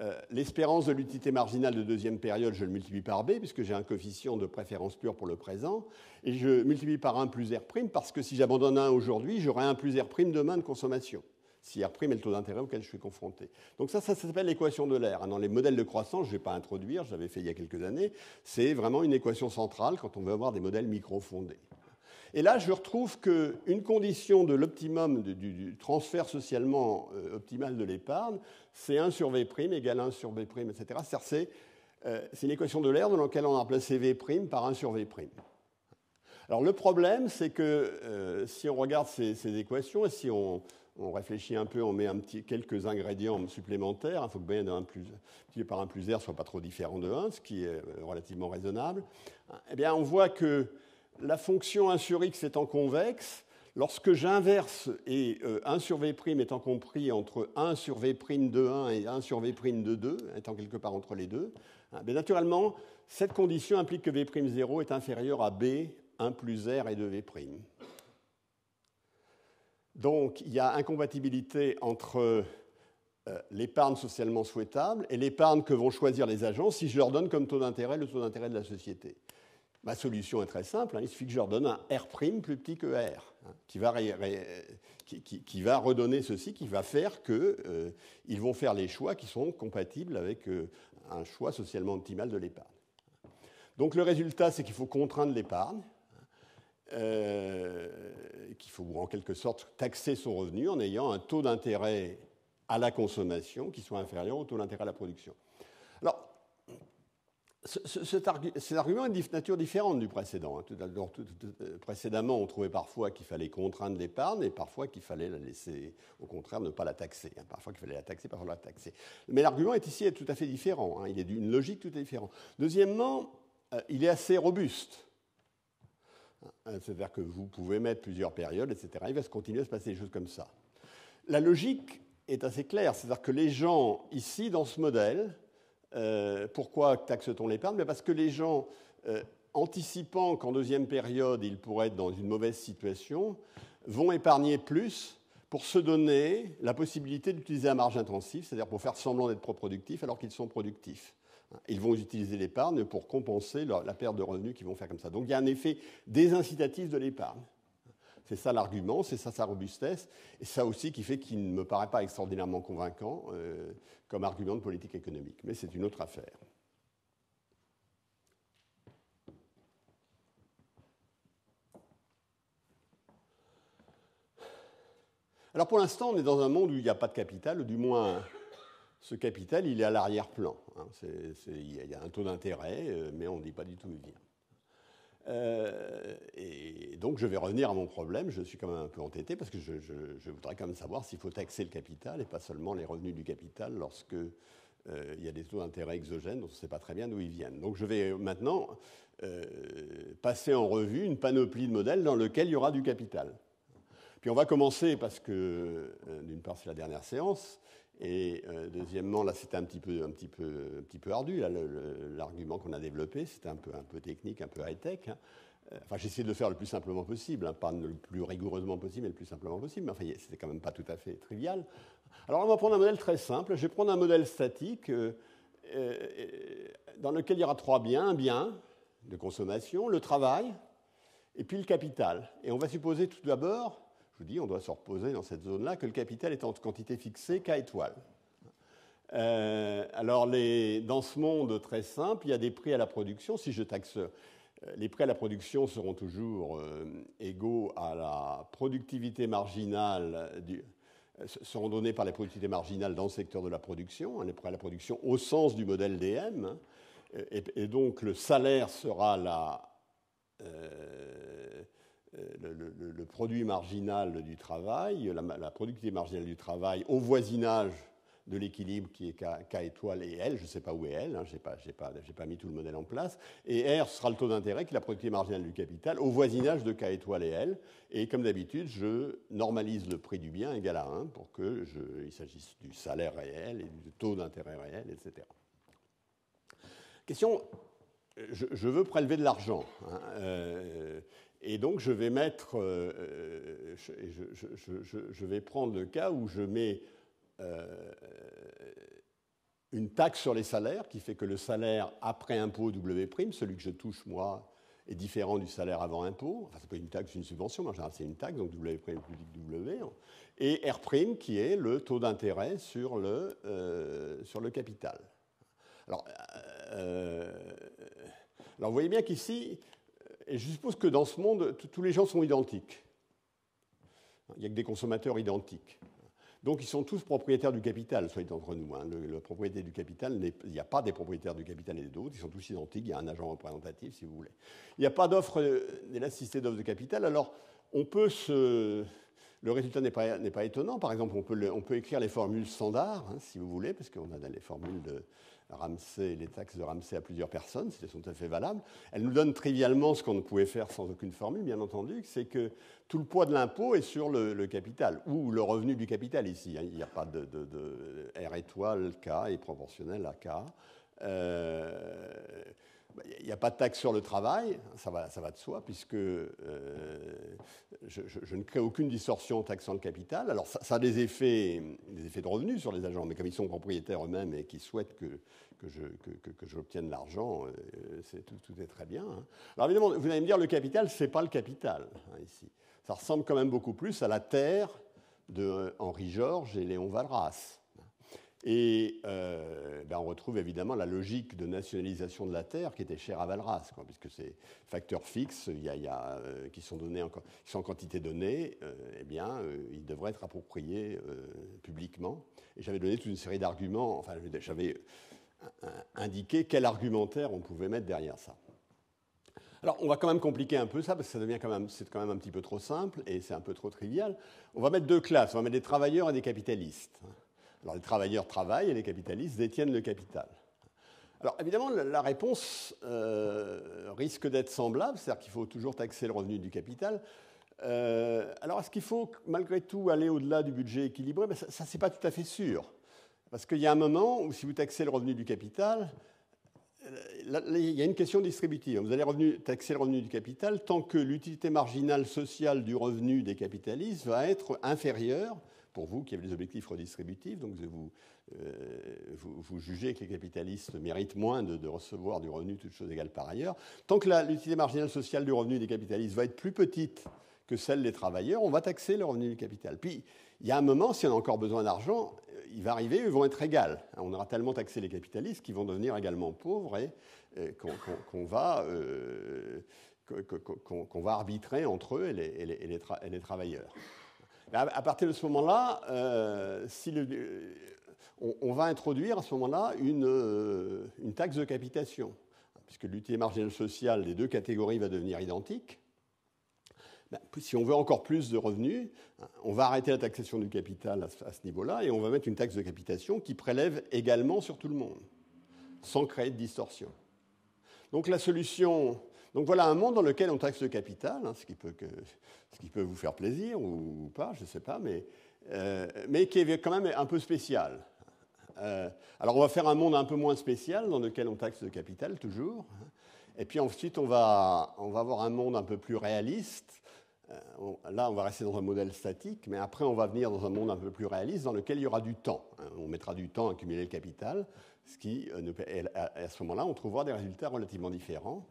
euh, l'espérance de l'utilité marginale de deuxième période, je le multiplie par B, puisque j'ai un coefficient de préférence pure pour le présent, et je multiplie par 1 plus R', parce que si j'abandonne 1 aujourd'hui, j'aurai 1 plus R' demain de consommation, si R' est le taux d'intérêt auquel je suis confronté. Donc ça, ça s'appelle l'équation de l'air. Dans les modèles de croissance, je ne vais pas introduire, je fait il y a quelques années, c'est vraiment une équation centrale quand on veut avoir des modèles micro-fondés. Et là, je retrouve qu'une condition de l'optimum, du, transfert socialement euh, optimal de l'épargne, c'est 1 sur V' égale 1 sur V', etc. C'est l'équation euh, une équation de l'air dans laquelle on a remplacé V' par 1 sur V'. Alors le problème, c'est que euh, si on regarde ces, équations et si on, réfléchit un peu, on met un petit, quelques ingrédients supplémentaires. Il faut que B1 plus, multiplié par 1 plus soit pas trop différent de 1, ce qui est relativement raisonnable. Hein, eh bien, on voit que la fonction 1 sur x étant convexe, lorsque j'inverse et 1 euh, sur v' étant compris entre 1 sur v' de 1 et 1 sur v' de 2, étant quelque part entre les deux, hein, ben naturellement, cette condition implique que v'0 est inférieur à b, 1 plus r et de v Donc il y a incompatibilité entre euh, l'épargne socialement souhaitable et l'épargne que vont choisir les agents si je leur donne comme taux d'intérêt le taux d'intérêt de la société. Ma solution est très simple, hein. il suffit que je leur donne un R' plus petit que R, hein, qui, va redonner ceci, qui va faire qu'ils euh, vont faire les choix qui sont compatibles avec euh, un choix socialement optimal de l'épargne. Donc le résultat, c'est qu'il faut contraindre l'épargne, euh, qu'il faut en quelque sorte taxer son revenu en ayant un taux d'intérêt à la consommation qui soit inférieur au taux d'intérêt à la production. Alors, cet, argument est de nature différente du précédent. Hein. Euh, précédemment, on trouvait parfois qu'il fallait contraindre l'épargne et parfois qu'il fallait la laisser, au contraire, ne pas la taxer. Hein. Parfois qu'il fallait la taxer, parfois la taxer. Mais l'argument est ici est tout à fait différent. Hein. Il est d'une logique tout à fait différente. Deuxièmement, euh, il est assez robuste. Euh, c'est-à-dire que vous pouvez mettre plusieurs périodes, etc. Il va se continuer à se passer des choses comme ça. La logique est assez claire. C'est-à-dire que les gens, ici, dans ce modèle, euh, pourquoi taxe-t-on l'épargne Parce que les gens, euh, anticipant qu'en deuxième période, ils pourraient être dans une mauvaise situation, vont épargner plus pour se donner la possibilité d'utiliser un marge intensive, c'est-à-dire pour faire semblant d'être productifs alors qu'ils sont productifs. Ils vont utiliser l'épargne pour compenser la perte de revenus qu'ils vont faire comme ça. Donc il y a un effet désincitatif de l'épargne. C'est ça l'argument, c'est ça sa robustesse, et ça aussi qui fait qu'il ne me paraît pas extraordinairement convaincant euh, comme argument de politique économique. Mais c'est une autre affaire. Alors pour l'instant, on est dans un monde où il n'y a pas de capital, ou du moins ce capital, il est à l'arrière-plan. Hein. Il y a un taux d'intérêt, euh, mais on ne dit pas du tout où il vient. Euh, et donc je vais revenir à mon problème, je suis quand même un peu entêté parce que je, voudrais quand même savoir s'il faut taxer le capital et pas seulement les revenus du capital lorsque euh, il y a des taux d'intérêt exogènes dont on ne sait pas très bien d'où ils viennent. Donc je vais maintenant euh, passer en revue une panoplie de modèles dans lesquels il y aura du capital. Puis on va commencer parce que, d'une part, c'est la dernière séance, et euh, deuxièmement, là c'était un petit peu, ardu. l'argument qu'on a développé, c'était un peu, un peu technique, un peu high tech. Hein. Euh, enfin, j'essaie de le faire le plus simplement possible, hein, pas le plus rigoureusement possible, mais le plus simplement possible. Mais enfin, c'était quand même pas tout à fait trivial. Alors, on va prendre un modèle très simple. Je vais prendre un modèle statique euh, dans lequel il y aura trois biens un bien de consommation, le travail, et puis le capital. Et on va supposer tout d'abord je vous dis, on doit se reposer dans cette zone-là, que le capital est en quantité fixée K étoile. Euh, alors, dans ce monde très simple, il y a des prix à la production. Si je taxe, euh, les prix à la production seront toujours euh, égaux à la productivité marginale du, seront donnés par la productivité marginale dans le secteur de la production, hein, les prix à la production au sens du modèle DM, hein. et, et, donc le salaire sera la, produit marginal du travail, la, productivité marginale du travail au voisinage de l'équilibre qui est K, étoile et L, je ne sais pas où est L, hein, je n'ai pas, pas, mis tout le modèle en place, et R sera le taux d'intérêt qui est la productivité marginale du capital au voisinage de K étoile et L, et comme d'habitude, je normalise le prix du bien égal à 1 pour qu'il s'agisse du salaire réel et du taux d'intérêt réel, etc. Question je, veux prélever de l'argent. Hein, euh, et donc, je vais mettre, euh, euh, je, vais prendre le cas où je mets euh, une taxe sur les salaires qui fait que le salaire après impôt W', celui que je touche moi, est différent du salaire avant impôt. Enfin, n'est pas une taxe, c'est une subvention, mais en général, c'est une taxe, donc W' plus W. Hein. Et R' qui est le taux d'intérêt sur, le, sur le capital. alors vous voyez bien qu'ici, et je suppose que dans ce monde, tous les gens sont identiques. Il n'y a que des consommateurs identiques. Donc ils sont tous propriétaires du capital, soyez entre nous. Hein. Le, du capital, il n'y a pas des propriétaires du capital et des d'autres, ils sont tous identiques, il y a un agent représentatif, si vous voulez. Il n'y a pas d'offre, euh, d'élasticité d'offre de capital, alors on peut se... Le résultat n'est pas, étonnant. Par exemple, on peut, écrire les formules standards, hein, si vous voulez, parce qu'on a les formules de, Ramsey, les taxes de Ramsey à plusieurs personnes, c'était tout à fait valable. Elle nous donne trivialement ce qu'on ne pouvait faire sans aucune formule, bien entendu, c'est que tout le poids de l'impôt est sur le, capital, ou le revenu du capital ici. Hein. Il n'y a pas de, R étoile K est proportionnel à K. Euh, il n'y a pas de taxe sur le travail, ça va, ça va de soi, puisque euh, je, ne crée aucune distorsion en taxant le capital. Alors ça, a des effets, des effets de revenus sur les agents, mais comme ils sont propriétaires eux-mêmes et qu'ils souhaitent que, que, je, que, j'obtienne l'argent, euh, tout, est très bien. Hein. Alors évidemment, vous allez me dire, le capital, ce n'est pas le capital, hein, ici. Ça ressemble quand même beaucoup plus à la terre de Henri Georges et Léon Valras. Et euh, ben, on retrouve évidemment la logique de nationalisation de la terre qui était chère à Valras, puisque ces facteurs fixes euh, qui, sont donnés en, quantité donnée, euh, eh bien, ils devraient être appropriés publiquement. Et j'avais donné toute une série d'arguments, enfin, j'avais indiqué quel argumentaire on pouvait mettre derrière ça. Alors, on va quand même compliquer un peu ça, parce que devient quand c'est quand même un petit peu trop simple et c'est un peu trop trivial. On va mettre deux classes, on va mettre des travailleurs et des capitalistes. Alors les travailleurs travaillent et les capitalistes détiennent le capital. Alors évidemment, la réponse euh, risque d'être semblable, c'est-à-dire qu'il faut toujours taxer le revenu du capital. Euh, alors est-ce qu'il faut malgré tout aller au-delà du budget équilibré Ça, ce c'est pas tout à fait sûr. Parce qu'il y a un moment où si vous taxez le revenu du capital, euh, il y a une question distributive. Vous allez taxer le revenu du capital tant que l'utilité marginale sociale du revenu des capitalistes va être inférieure pour vous qui avez des objectifs redistributifs, donc euh, vous, jugez que les capitalistes méritent moins de, recevoir du revenu, toutes choses égales par ailleurs. Tant que l'utilité marginale sociale du revenu des capitalistes va être plus petite que celle des travailleurs, on va taxer le revenu du capital. Puis, il y a un moment, si on a encore besoin d'argent, euh, il va arriver, ils vont être égaux. On aura tellement taxé les capitalistes qu'ils vont devenir également pauvres et, euh, qu'on va, va, arbitrer entre eux et les travailleurs à partir de ce moment-là, euh, si euh, on, va introduire à ce moment-là une, euh, une, taxe de capitation, puisque l'utilité marginale sociale des deux catégories va devenir identique. Ben, si on veut encore plus de revenus, on va arrêter la taxation du capital à, à ce niveau-là et on va mettre une taxe de capitation qui prélève également sur tout le monde, sans créer de distorsion. Donc la solution donc voilà un monde dans lequel on taxe le capital, hein, ce, qui peut vous faire plaisir ou, pas, je ne sais pas, euh, mais, qui est quand même un peu spécial. Euh, alors on va faire un monde un peu moins spécial dans lequel on taxe le capital toujours. Hein. Et puis ensuite on va, avoir un monde un peu plus réaliste. Euh, là on va rester dans un modèle statique, mais après on va venir dans un monde un peu plus réaliste dans lequel il y aura du temps. Hein. On mettra du temps à accumuler le capital, ce qui, à ce moment-là, on trouvera des résultats relativement différents.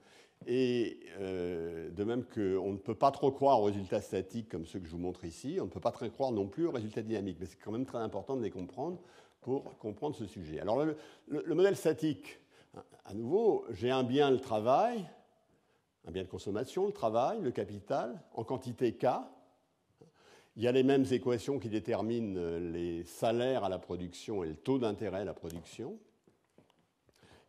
Et euh, de même qu'on ne peut pas trop croire aux résultats statiques comme ceux que je vous montre ici, on ne peut pas très croire non plus aux résultats dynamiques, mais c'est quand même très important de les comprendre pour comprendre ce sujet. Alors le modèle statique, à nouveau, j'ai un bien, le travail, un bien de consommation, le travail, le capital, en quantité K. Il y a les mêmes équations qui déterminent euh, les salaires à la production et le taux d'intérêt à la production.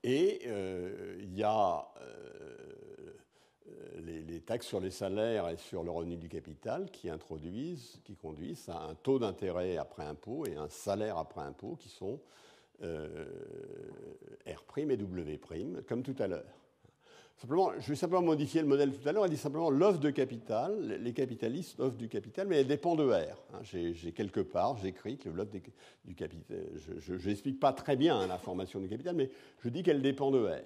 Et euh, il y a euh, les, taxes sur les salaires et sur le revenu du capital qui introduisent, qui conduisent à un taux d'intérêt après impôt et un salaire après impôt qui sont euh, R' et W', comme tout à l'heure. Simplement, je vais simplement modifier le modèle tout à l'heure. Elle dit simplement l'offre de capital, les capitalistes, offrent du capital, mais elle dépend de R. Hein. J'ai quelque part, j'écris que l'offre du capital, je n'explique pas très bien hein, la formation du capital, mais je dis qu'elle dépend de R.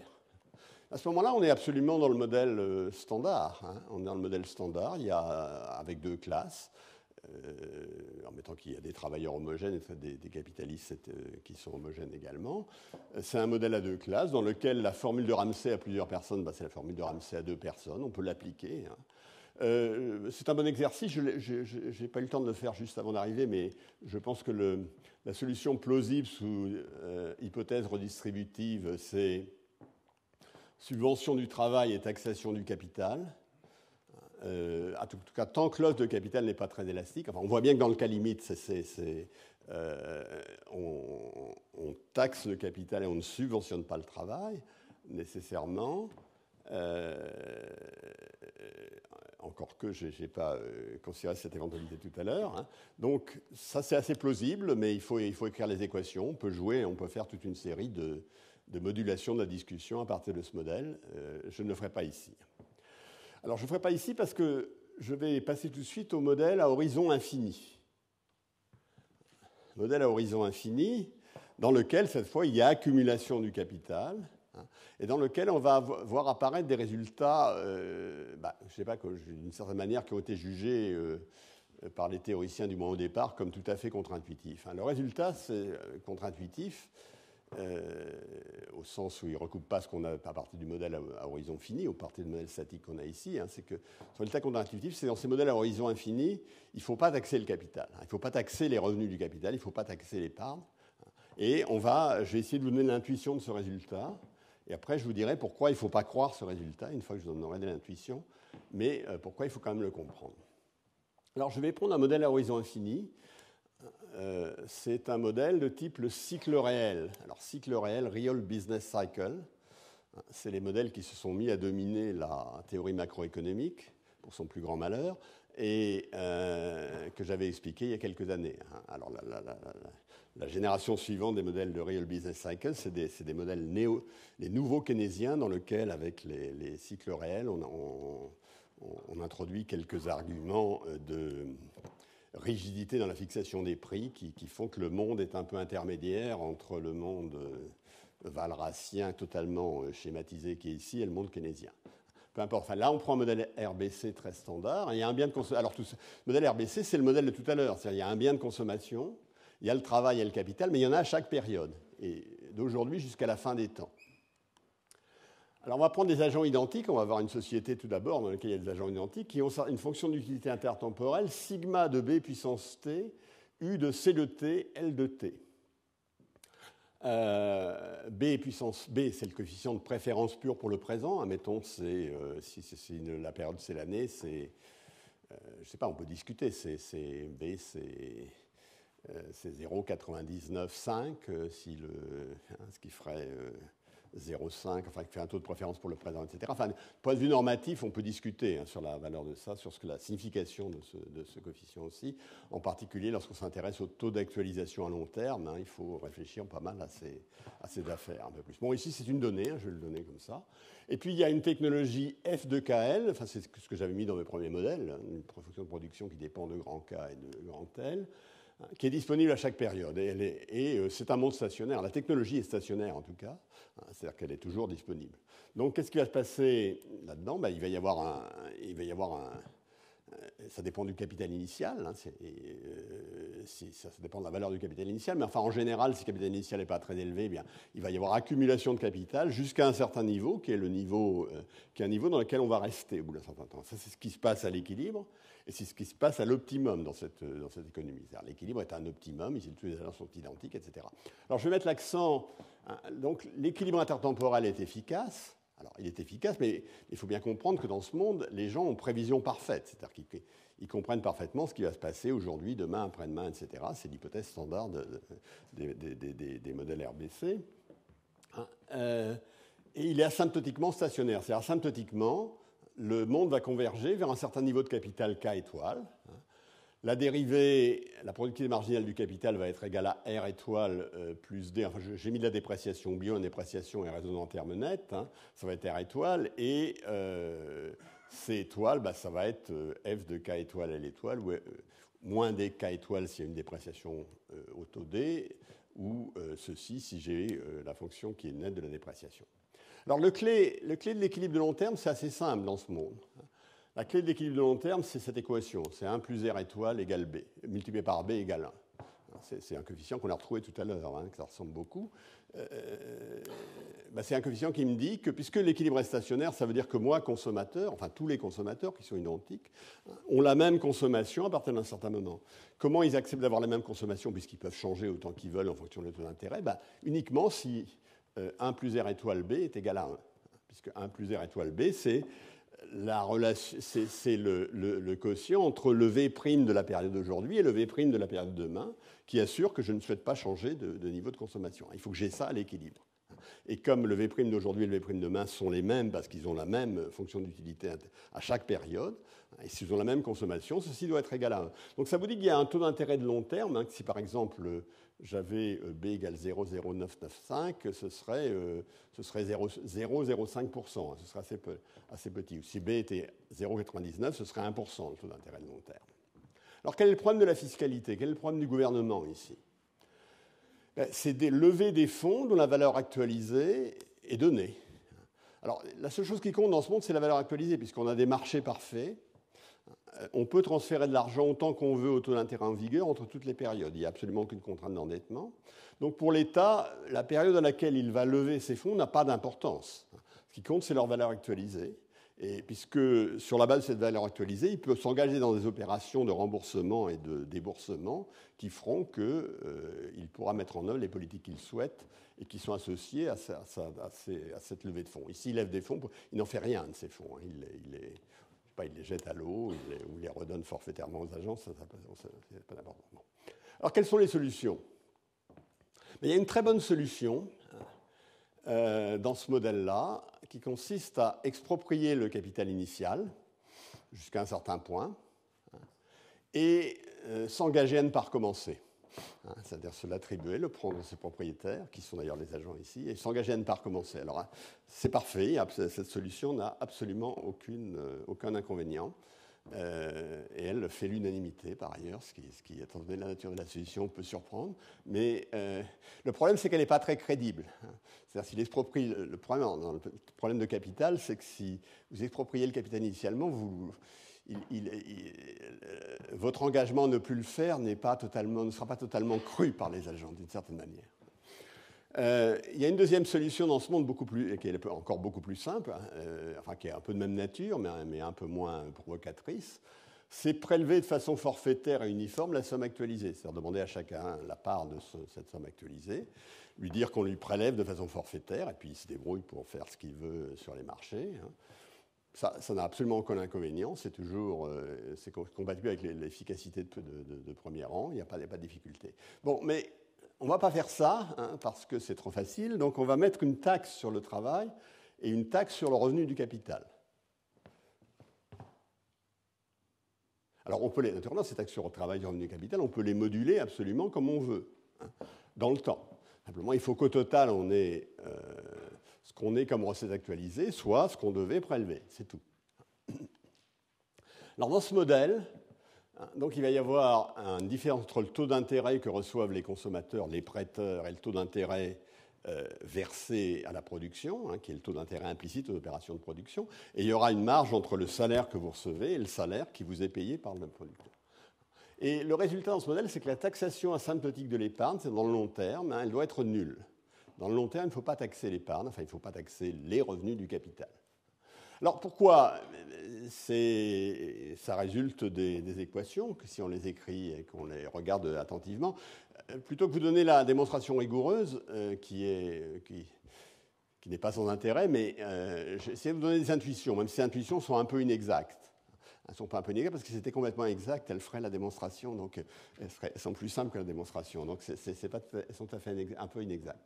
À ce moment-là, on est absolument dans le modèle euh, standard. Hein. On est dans le modèle standard, il y a, euh, avec deux classes. Euh, en mettant qu'il y a des travailleurs homogènes et des, capitalistes euh, qui sont homogènes également. C'est un modèle à deux classes dans lequel la formule de Ramsey à plusieurs personnes, bah, c'est la formule de Ramsey à deux personnes, on peut l'appliquer. Hein. Euh, c'est un bon exercice. Je n'ai pas eu le temps de le faire juste avant d'arriver, mais je pense que la solution plausible sous hypothèse redistributive, c'est subvention du travail et taxation du capital. Euh, en tout cas, tant que l'offre de capital n'est pas très élastique, on voit bien que dans le cas limite, euh, on, taxe le capital et on ne subventionne pas le travail, nécessairement. Euh, encore que je n'ai pas considéré cette éventualité tout à l'heure. Hein. Donc, ça, c'est assez plausible, mais il faut, écrire les équations. On peut jouer, on peut faire toute une série de, de modulations de la discussion à partir de ce modèle. je ne le ferai pas ici. Alors je ne ferai pas ici parce que je vais passer tout de suite au modèle à horizon infini. Modèle à horizon infini, dans lequel cette fois il y a accumulation du capital hein, et dans lequel on va voir apparaître des résultats, euh, bah, je ne sais pas, d'une certaine manière, qui ont été jugés euh, euh, par les théoriciens du moins au départ comme tout à fait contre-intuitifs. Hein. Le résultat, c'est contre-intuitif, euh, au sens où il ne recoupe pas ce qu'on a à partir du modèle à, horizon fini, au partir du modèle statique qu'on a ici, hein, c'est que sur le tas contre-intuitif, c'est dans ces modèles à horizon infini, il ne faut pas taxer le capital, hein. il ne faut pas taxer les revenus du capital, il ne faut pas taxer l'épargne. Hein. Et on va, je vais essayer de vous donner l'intuition de ce résultat, et après je vous dirai pourquoi il ne faut pas croire ce résultat, une fois que je vous en aurai l'intuition, mais euh, pourquoi il faut quand même le comprendre. Alors je vais prendre un modèle à horizon infini, euh, c'est un modèle de type le cycle réel. Alors, cycle réel, Real Business Cycle, c'est les modèles qui se sont mis à dominer la théorie macroéconomique, pour son plus grand malheur, et euh, que j'avais expliqué il y a quelques années. Hein. Alors, la, génération suivante des modèles de Real Business Cycle, c'est des, modèles néo, les nouveaux keynésiens, dans lesquels, avec les, cycles réels, on, on, introduit quelques arguments euh, de rigidité dans la fixation des prix qui, font que le monde est un peu intermédiaire entre le monde euh, valracien totalement euh, schématisé qui est ici et le monde keynésien. Peu importe. là, on prend un modèle RBC très standard. Hein. Il y a un bien de Alors, tout ce... le modèle RBC, c'est le modèle de tout à l'heure. Il y a un bien de consommation, il y a le travail et le capital, mais il y en a à chaque période, et d'aujourd'hui jusqu'à la fin des temps. Alors on va prendre des agents identiques, on va avoir une société tout d'abord dans laquelle il y a des agents identiques qui ont une fonction d'utilité intertemporelle, sigma de b puissance t, u de c de t, l de t. Euh, b puissance b, c'est le coefficient de préférence pure pour le présent. Admettons, c'est euh, si, la période, c'est l'année, c'est Je euh, je sais pas, on peut discuter. C'est b, c'est c'est 0,99,5 si hein, ce qui ferait 0,5, enfin, qui fait un taux de préférence pour le présent, etc. Enfin, point de vue normatif, on peut discuter hein, sur la valeur de ça, sur ce que la signification de ce, coefficient aussi, en particulier lorsqu'on s'intéresse au taux d'actualisation à long terme. Hein, il faut réfléchir pas mal à ces, affaires un peu plus. Bon, ici, c'est une donnée, hein, je vais le donner comme ça. Et puis, il y a une technologie F2KL, enfin, c'est ce que j'avais mis dans mes premiers modèles, une fonction de production qui dépend de grand K et de grand L qui est disponible à chaque période. Et, euh, c'est un monde stationnaire. La technologie est stationnaire en tout cas, hein, c'est-à-dire qu'elle est toujours disponible. Donc qu'est-ce qui va se passer là-dedans ben, Il va y avoir un, il va y avoir un, euh, ça dépend du capital initial, hein, euh, ça, dépend de la valeur du capital initial, mais enfin en général, si le capital initial n'est pas très élevé, eh bien, il va y avoir accumulation de capital jusqu'à un certain niveau, qui est le niveau, euh, qui est un niveau dans lequel on va rester au bout d'un certain temps. Ça, c'est ce qui se passe à l'équilibre, et c'est ce qui se passe à l'optimum dans cette, dans cette économie. L'équilibre est un optimum, ici tous les agents sont identiques, etc. Alors je vais mettre l'accent, hein, donc l'équilibre intertemporel est efficace, alors, il est efficace, mais il faut bien comprendre que dans ce monde, les gens ont prévision parfaite, c'est-à-dire qu'ils comprennent parfaitement ce qui va se passer aujourd'hui, demain, après-demain, etc. C'est l'hypothèse standard des modèles RBC. Hein, euh, et il est asymptotiquement stationnaire, c'est-à-dire asymptotiquement, le monde va converger vers un certain niveau de capital K étoile. Hein, la dérivée, la productivité marginale du capital va être égale à R étoile euh, plus D. Enfin, j'ai mis de la dépréciation bio, une dépréciation est raison en termes nets. Hein. ça va être R étoile. Et euh, C étoile, bah, ça va être euh, F de K étoile L étoile, euh, moins D K étoile s'il y a une dépréciation auto D, ou ceci si j'ai la fonction qui est nette de la dépréciation. Alors, le clé, le clé de l'équilibre de long terme, c'est assez simple dans ce monde. Hein. La clé de l'équilibre de long terme, c'est cette équation. C'est 1 plus R étoile égale B, multiplié par B égale 1. C'est un coefficient qu'on a retrouvé tout à l'heure, hein, que ça ressemble beaucoup. Euh, bah, c'est un coefficient qui me dit que puisque l'équilibre est stationnaire, ça veut dire que moi, consommateur, enfin tous les consommateurs qui sont identiques, hein, ont la même consommation à partir d'un certain moment. Comment ils acceptent d'avoir la même consommation puisqu'ils peuvent changer autant qu'ils veulent en fonction de taux d'intérêt bah, Uniquement si 1 euh, plus R étoile B est égal à 1. Puisque 1 plus R étoile B, c'est c'est le, le, quotient entre le V' de la période d'aujourd'hui et le V' de la période de demain qui assure que je ne souhaite pas changer de, de niveau de consommation. Il faut que j'ai ça à l'équilibre. Et comme le V' d'aujourd'hui et le V' de demain sont les mêmes parce qu'ils ont la même fonction d'utilité à chaque période, hein, et s'ils ont la même consommation, ceci doit être égal à 1. Donc ça vous dit qu'il y a un taux d'intérêt de long terme. Hein, si par exemple euh, j'avais euh, B égale 0,0995, ce serait, euh, serait 0,05%. Hein, ce serait assez, assez petit. Ou si B était 0,99, ce serait 1% le taux d'intérêt de long terme. Alors quel est le problème de la fiscalité Quel est le problème du gouvernement ici euh, c'est des lever des fonds dont la valeur actualisée est donnée. Alors, la seule chose qui compte dans ce monde, c'est la valeur actualisée, puisqu'on a des marchés parfaits. Euh, on peut transférer de l'argent autant qu'on veut au taux d'intérêt en vigueur entre toutes les périodes. Il n'y a absolument aucune contrainte d'endettement. Donc, pour l'État, la période à laquelle il va lever ses fonds n'a pas d'importance. Ce qui compte, c'est leur valeur actualisée. Et puisque sur la base de cette valeur actualisée, il peut s'engager dans des opérations de remboursement et de déboursement qui feront qu'il euh, pourra mettre en œuvre les politiques qu'il souhaite et qui sont associées à, cette levée de fonds. Ici, il lève des fonds, il n'en fait rien de ces fonds. Hein. Il, les, jette à l'eau ou les redonne forfaitairement aux agences, Alors, quelles sont les solutions Mais Il y a une très bonne solution euh, dans ce modèle-là, qui consiste à exproprier le capital initial jusqu'à un certain point hein, et euh, s'engager à ne pas recommencer. Hein, c'est-à-dire se l'attribuer, le prendre à ses propriétaires, qui sont d'ailleurs les agents ici, et s'engager à ne pas recommencer. Alors, hein, c'est parfait, cette solution n'a absolument euh, aucun inconvénient. Euh, et elle fait l'unanimité, par ailleurs, ce qui, ce qui, étant donné la nature de la solution, peut surprendre. Mais euh, le problème, c'est qu'elle n'est pas très crédible. Hein. C'est-à-dire, si le problème, le problème de capital, c'est que si vous expropriez le capital initialement, euh, votre engagement à ne plus le faire pas totalement, ne sera pas totalement cru par les agents, d'une certaine manière. Euh, il y a une deuxième solution dans ce monde, beaucoup plus, qui est encore beaucoup plus simple, hein, euh, enfin qui est un peu de même nature, mais, mais un peu moins provocatrice, c'est prélever de façon forfaitaire et uniforme la somme actualisée, c'est-à-dire demander à chacun la part de cette somme actualisée, lui dire qu'on lui prélève de façon forfaitaire, et puis il se débrouille pour faire ce qu'il veut sur les marchés. Hein. Ça n'a absolument aucun inconvénient, c'est toujours euh, C'est combattu avec l'efficacité de, premier rang, il n'y a, a pas de difficulté. Bon, mais on ne va pas faire ça, hein, parce que c'est trop facile, donc on va mettre une taxe sur le travail et une taxe sur le revenu du capital. Alors on peut les, naturellement, ces taxes sur le travail revenu du capital, on peut les moduler absolument comme on veut, hein, dans le temps. Simplement, il faut qu'au total, on ait euh, ce qu'on ait comme recette actualisée, soit ce qu'on devait prélever, c'est tout. Alors dans ce modèle, Hein, donc il va y avoir une différence entre le taux d'intérêt que reçoivent les consommateurs, les prêteurs, et le taux d'intérêt euh, versé à la production, hein, qui est le taux d'intérêt implicite aux opérations de production, et il y aura une marge entre le salaire que vous recevez et le salaire qui vous est payé par le producteur. Et le résultat dans ce modèle, c'est que la taxation asymptotique de l'épargne, c'est dans le long terme, hein, elle doit être nulle. Dans le long terme, il ne faut pas taxer l'épargne, enfin il ne faut pas taxer les revenus du capital. Alors pourquoi Ça résulte des, équations, que si on les écrit et qu'on les regarde attentivement. Euh, plutôt que vous donner la démonstration rigoureuse, euh, qui n'est pas sans intérêt, mais euh, j'essaie de vous donner des intuitions, même si ces intuitions sont un peu inexactes. Elles ne sont pas un peu inexactes, parce que si c'était complètement exact, elles feraient la démonstration, donc elles, sont plus simples que la démonstration, donc elles sont tout à fait un peu inexactes.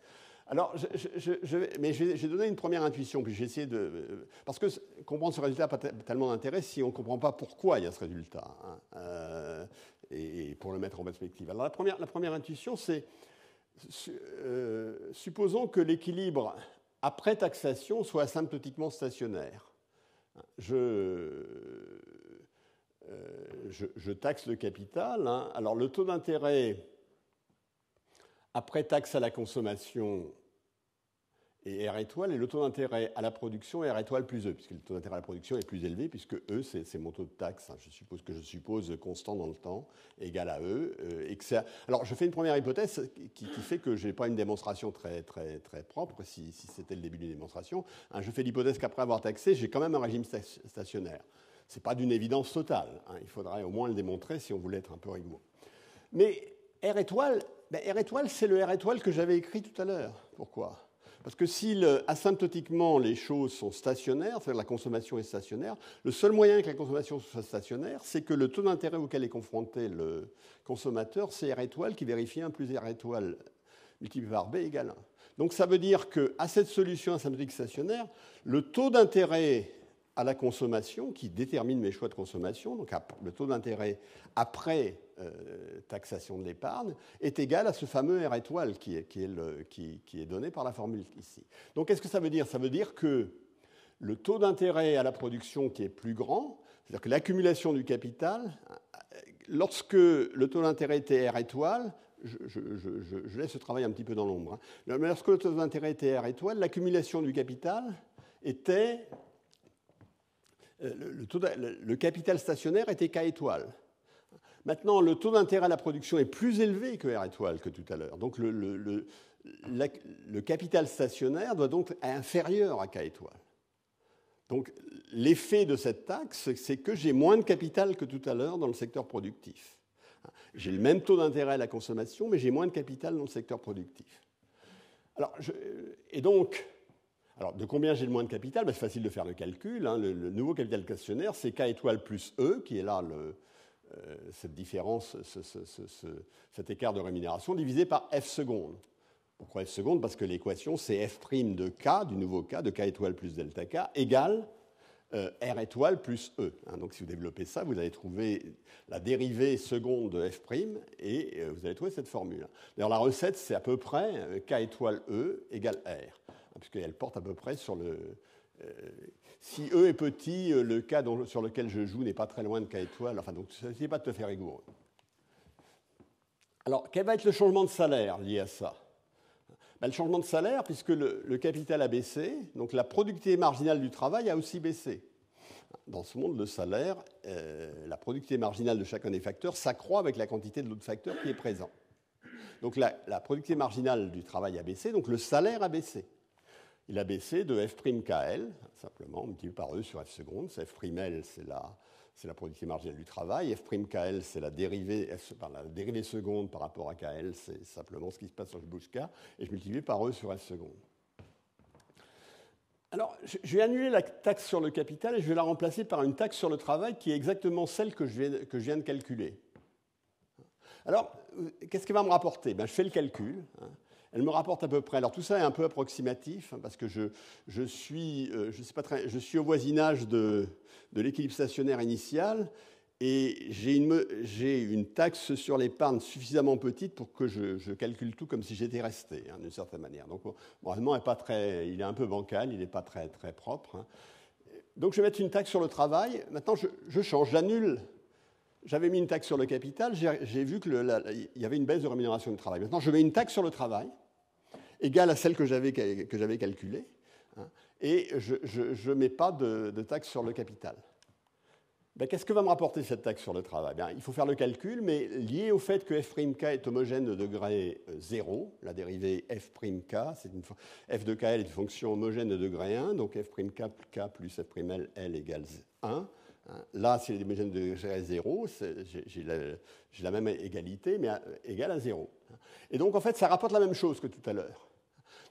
Alors, je, je, mais j'ai donné une première intuition, puis j'ai essayé de. Euh, parce que comprendre ce résultat n'a pas tellement d'intérêt si on ne comprend pas pourquoi il y a ce résultat, hein. euh, et, pour le mettre en perspective. Alors, la première, la première intuition, c'est euh, supposons que l'équilibre après taxation soit asymptotiquement stationnaire. Je, je taxe le capital, hein. alors le taux d'intérêt après taxe à la consommation et R étoile, et le taux d'intérêt à la production R étoile plus E, puisque le taux d'intérêt à la production est plus élevé, puisque E, c'est mon taux de taxe, hein, je suppose que je suppose constant dans le temps, égal à E. Euh, et Alors, je fais une première hypothèse qui, fait que je n'ai pas une démonstration très, très, très propre, si, si c'était le début d'une démonstration. Hein, je fais l'hypothèse qu'après avoir taxé, j'ai quand même un régime stationnaire. Ce n'est pas d'une évidence totale, hein, il faudrait au moins le démontrer si on voulait être un peu rigoureux. Mais R étoile, ben, R étoile, c'est le R étoile que j'avais écrit tout à l'heure. Pourquoi Parce que si euh, asymptotiquement les choses sont stationnaires, c'est-à-dire la consommation est stationnaire, le seul moyen que la consommation soit stationnaire, c'est que le taux d'intérêt auquel est confronté le consommateur, c'est R étoile qui vérifie 1 plus R étoile multiplié par B égale 1. Donc ça veut dire qu'à cette solution asymptotique stationnaire, le taux d'intérêt à la consommation, qui détermine mes choix de consommation, donc le taux d'intérêt après euh, taxation de l'épargne est égal à ce fameux R étoile qui est, qui est, donné par la formule ici. Donc qu'est-ce que ça veut dire Ça veut dire que le taux d'intérêt à la production qui est plus grand, c'est-à-dire que l'accumulation du capital, lorsque le taux d'intérêt était R étoile, je, laisse ce travail un petit peu dans l'ombre, hein, mais lorsque le taux d'intérêt était R étoile, l'accumulation du capital était... Euh, le, le capital stationnaire était K étoile. Maintenant, le taux d'intérêt à la production est plus élevé que R étoile que tout à l'heure. Donc le, le, capital stationnaire doit donc être inférieur à K étoile. Donc l'effet de cette taxe, c'est que j'ai moins de capital que tout à l'heure dans le secteur productif. J'ai le même taux d'intérêt à la consommation, mais j'ai moins de capital dans le secteur productif. Alors, et donc, alors, de combien j'ai le moins de capital ben, C'est facile de faire le calcul. Hein. Le, nouveau capital stationnaire, c'est K étoile plus E, qui est là le, euh, cette différence, ce, cet écart de rémunération, divisé par f seconde. Pourquoi f seconde Parce que l'équation, c'est f' prime de k, du nouveau k, de k étoile plus delta k, égale euh, r étoile plus e. Hein, donc si vous développez ça, vous allez trouver la dérivée seconde de f' prime et euh, vous allez trouver cette formule. D'ailleurs, la recette, c'est à peu près k étoile e égale r, hein, puisqu'elle porte à peu près sur le si E est petit, euh, le cas sur lequel je joue n'est pas très loin de K étoile. Enfin, donc, n'essayez pas de te faire rigoureux. Alors, quel va être le changement de salaire lié à ça ben, Le changement de salaire, puisque le, capital a baissé, donc la productivité marginale du travail a aussi baissé. Dans ce monde, le salaire, euh, la productivité marginale de chacun des facteurs s'accroît avec la quantité de l'autre facteur qui est présent. Donc la productivité marginale du travail a baissé, donc le salaire a baissé. Il a baissé de F'KL, simplement multiplié par E sur F seconde. F'L, c'est la, c'est la productivité marginale du travail. F'KL, c'est la dérivée, par la dérivée seconde par rapport à KL, c'est simplement ce qui se passe sur le bouche car et je multiplie par E sur F seconde. Alors, je vais annuler la taxe sur le capital et je vais la remplacer par une taxe sur le travail qui est exactement celle que je viens, que viens de calculer. Alors, euh, qu'est-ce qu'elle va me rapporter ben, Je fais le calcul. Hein. Elle me rapporte à peu près. Alors tout ça est un peu approximatif, hein, parce que je, suis, euh, je, sais pas très, je suis au voisinage de, de l'équilibre stationnaire initial, et j'ai une, une, taxe sur l'épargne suffisamment petite pour que je, calcule tout comme si j'étais resté, hein, d'une certaine manière. Donc, mon est pas très, il est un peu bancal, il n'est pas très, très propre. Hein. Donc, je vais mettre une taxe sur le travail. Maintenant, je, je change, j'annule. J'avais mis une taxe sur le capital, j'ai vu qu'il y avait une baisse de rémunération du travail. Maintenant, je mets une taxe sur le travail égale à celle que j'avais calculée, hein, et je ne mets pas de, taxe sur le capital. Ben, qu'est-ce que va me rapporter cette taxe sur le travail ben, Il faut faire le calcul, mais lié au fait que f'k est homogène de degré 0, euh, la dérivée f'k, une, f de kl est une fonction homogène de degré 1, donc f'k k plus f'l l égale 1. Hein. Là, si l'homogène homogène de degré 0, j'ai la, même égalité, mais égale à 0. Hein. Et donc, en fait, ça rapporte la même chose que tout à l'heure.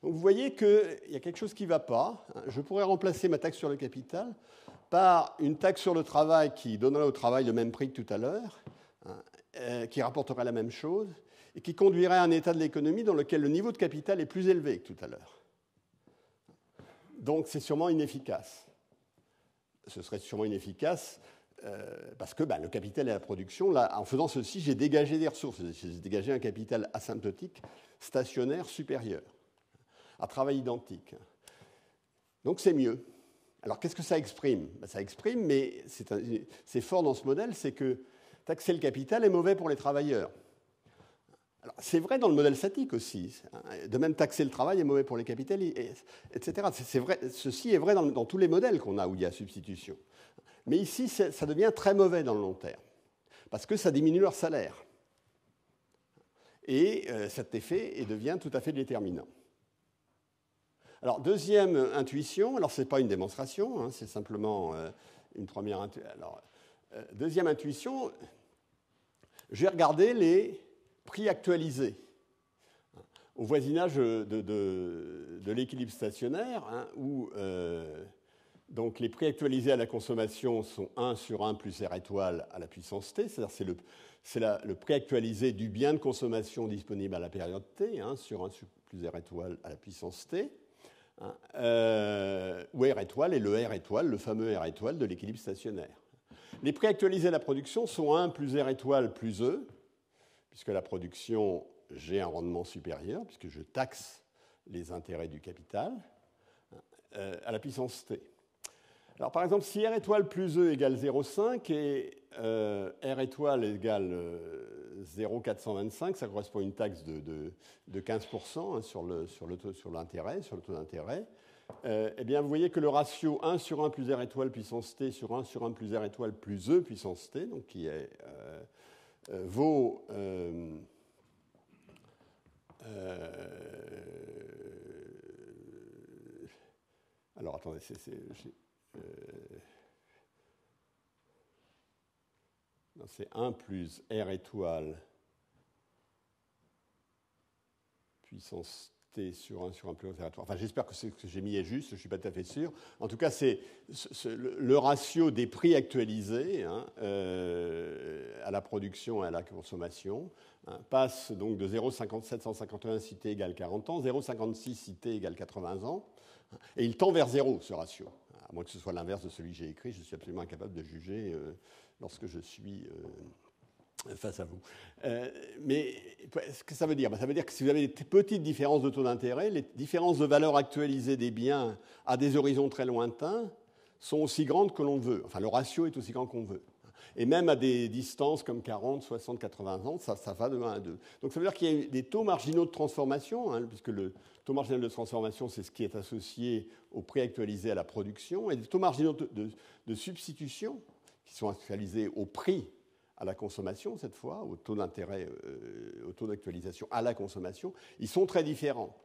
Donc vous voyez qu'il y a quelque chose qui ne va pas. Je pourrais remplacer ma taxe sur le capital par une taxe sur le travail qui donnerait au travail le même prix que tout à l'heure, hein, euh, qui rapporterait la même chose, et qui conduirait à un état de l'économie dans lequel le niveau de capital est plus élevé que tout à l'heure. Donc c'est sûrement inefficace. Ce serait sûrement inefficace euh, parce que ben, le capital et la production, là, en faisant ceci, j'ai dégagé des ressources, j'ai dégagé un capital asymptotique stationnaire supérieur à travail identique. Donc c'est mieux. Alors qu'est-ce que ça exprime ben, Ça exprime, mais c'est fort dans ce modèle, c'est que taxer le capital est mauvais pour les travailleurs. C'est vrai dans le modèle statique aussi. De même, taxer le travail est mauvais pour les capitalistes, etc. C'est vrai, ceci est vrai dans, tous les modèles qu'on a où il y a substitution. Mais ici, ça devient très mauvais dans le long terme, parce que ça diminue leur salaire. Et euh, cet effet devient tout à fait déterminant. Alors, deuxième intuition, alors ce n'est pas une démonstration, hein, c'est simplement euh, une première intuition. Euh, deuxième intuition, j'ai regardé les prix actualisés hein, au voisinage de, l'équilibre stationnaire, hein, où euh, donc les prix actualisés à la consommation sont 1 sur 1 plus R étoile à la puissance T, c'est-à-dire c'est le, prix actualisé du bien de consommation disponible à la période T, hein, sur 1 plus R étoile à la puissance T. Euh, R étoile, et le R étoile, le fameux R étoile de l'équilibre stationnaire. Les prix actualisés de la production sont 1 plus R étoile plus E, puisque la production, j'ai un rendement supérieur, puisque je taxe les intérêts du capital, euh, à la puissance T. Alors par exemple, si R étoile plus E égale 0,5 et euh, R étoile égale 0,425, euh, ça correspond à une taxe de, 15% hein, sur, le, sur, le taux, sur le taux d'intérêt, euh, eh bien vous voyez que le ratio 1 sur 1 plus R étoile puissance T sur 1 sur 1 plus R étoile plus E puissance T, donc qui est, vaut... alors attendez, c'est, euh, c'est 1 plus R étoile puissance T sur 1 sur 1 plus R Enfin, j'espère que ce que j'ai mis est juste, je ne suis pas tout à fait sûr. En tout cas, c'est le ratio des prix actualisés hein, euh, à la production et à la consommation hein, passe donc de 0,5751 si T égale 40 ans, 0,56 si T égale 80 ans, hein, et il tend vers zéro, ce ratio. Moi, que ce soit l'inverse de celui que j'ai écrit, je suis absolument incapable de juger euh, lorsque je suis euh, face à vous. Euh, mais ce que ça veut dire ben, Ça veut dire que si vous avez des petites différences de taux d'intérêt, les différences de valeur actualisée des biens à des horizons très lointains sont aussi grandes que l'on veut. Enfin, le ratio est aussi grand qu'on veut et même à des distances comme 40, 60, 80 ans, ça, va de 1 à 2. Donc ça veut dire qu'il y a des taux marginaux de transformation, hein, puisque le taux marginal de transformation, c'est ce qui est associé au prix actualisé à la production, et des taux marginaux de, substitution, qui sont actualisés au prix à la consommation cette fois, au taux d'intérêt, euh, au taux d'actualisation à la consommation, ils sont très différents.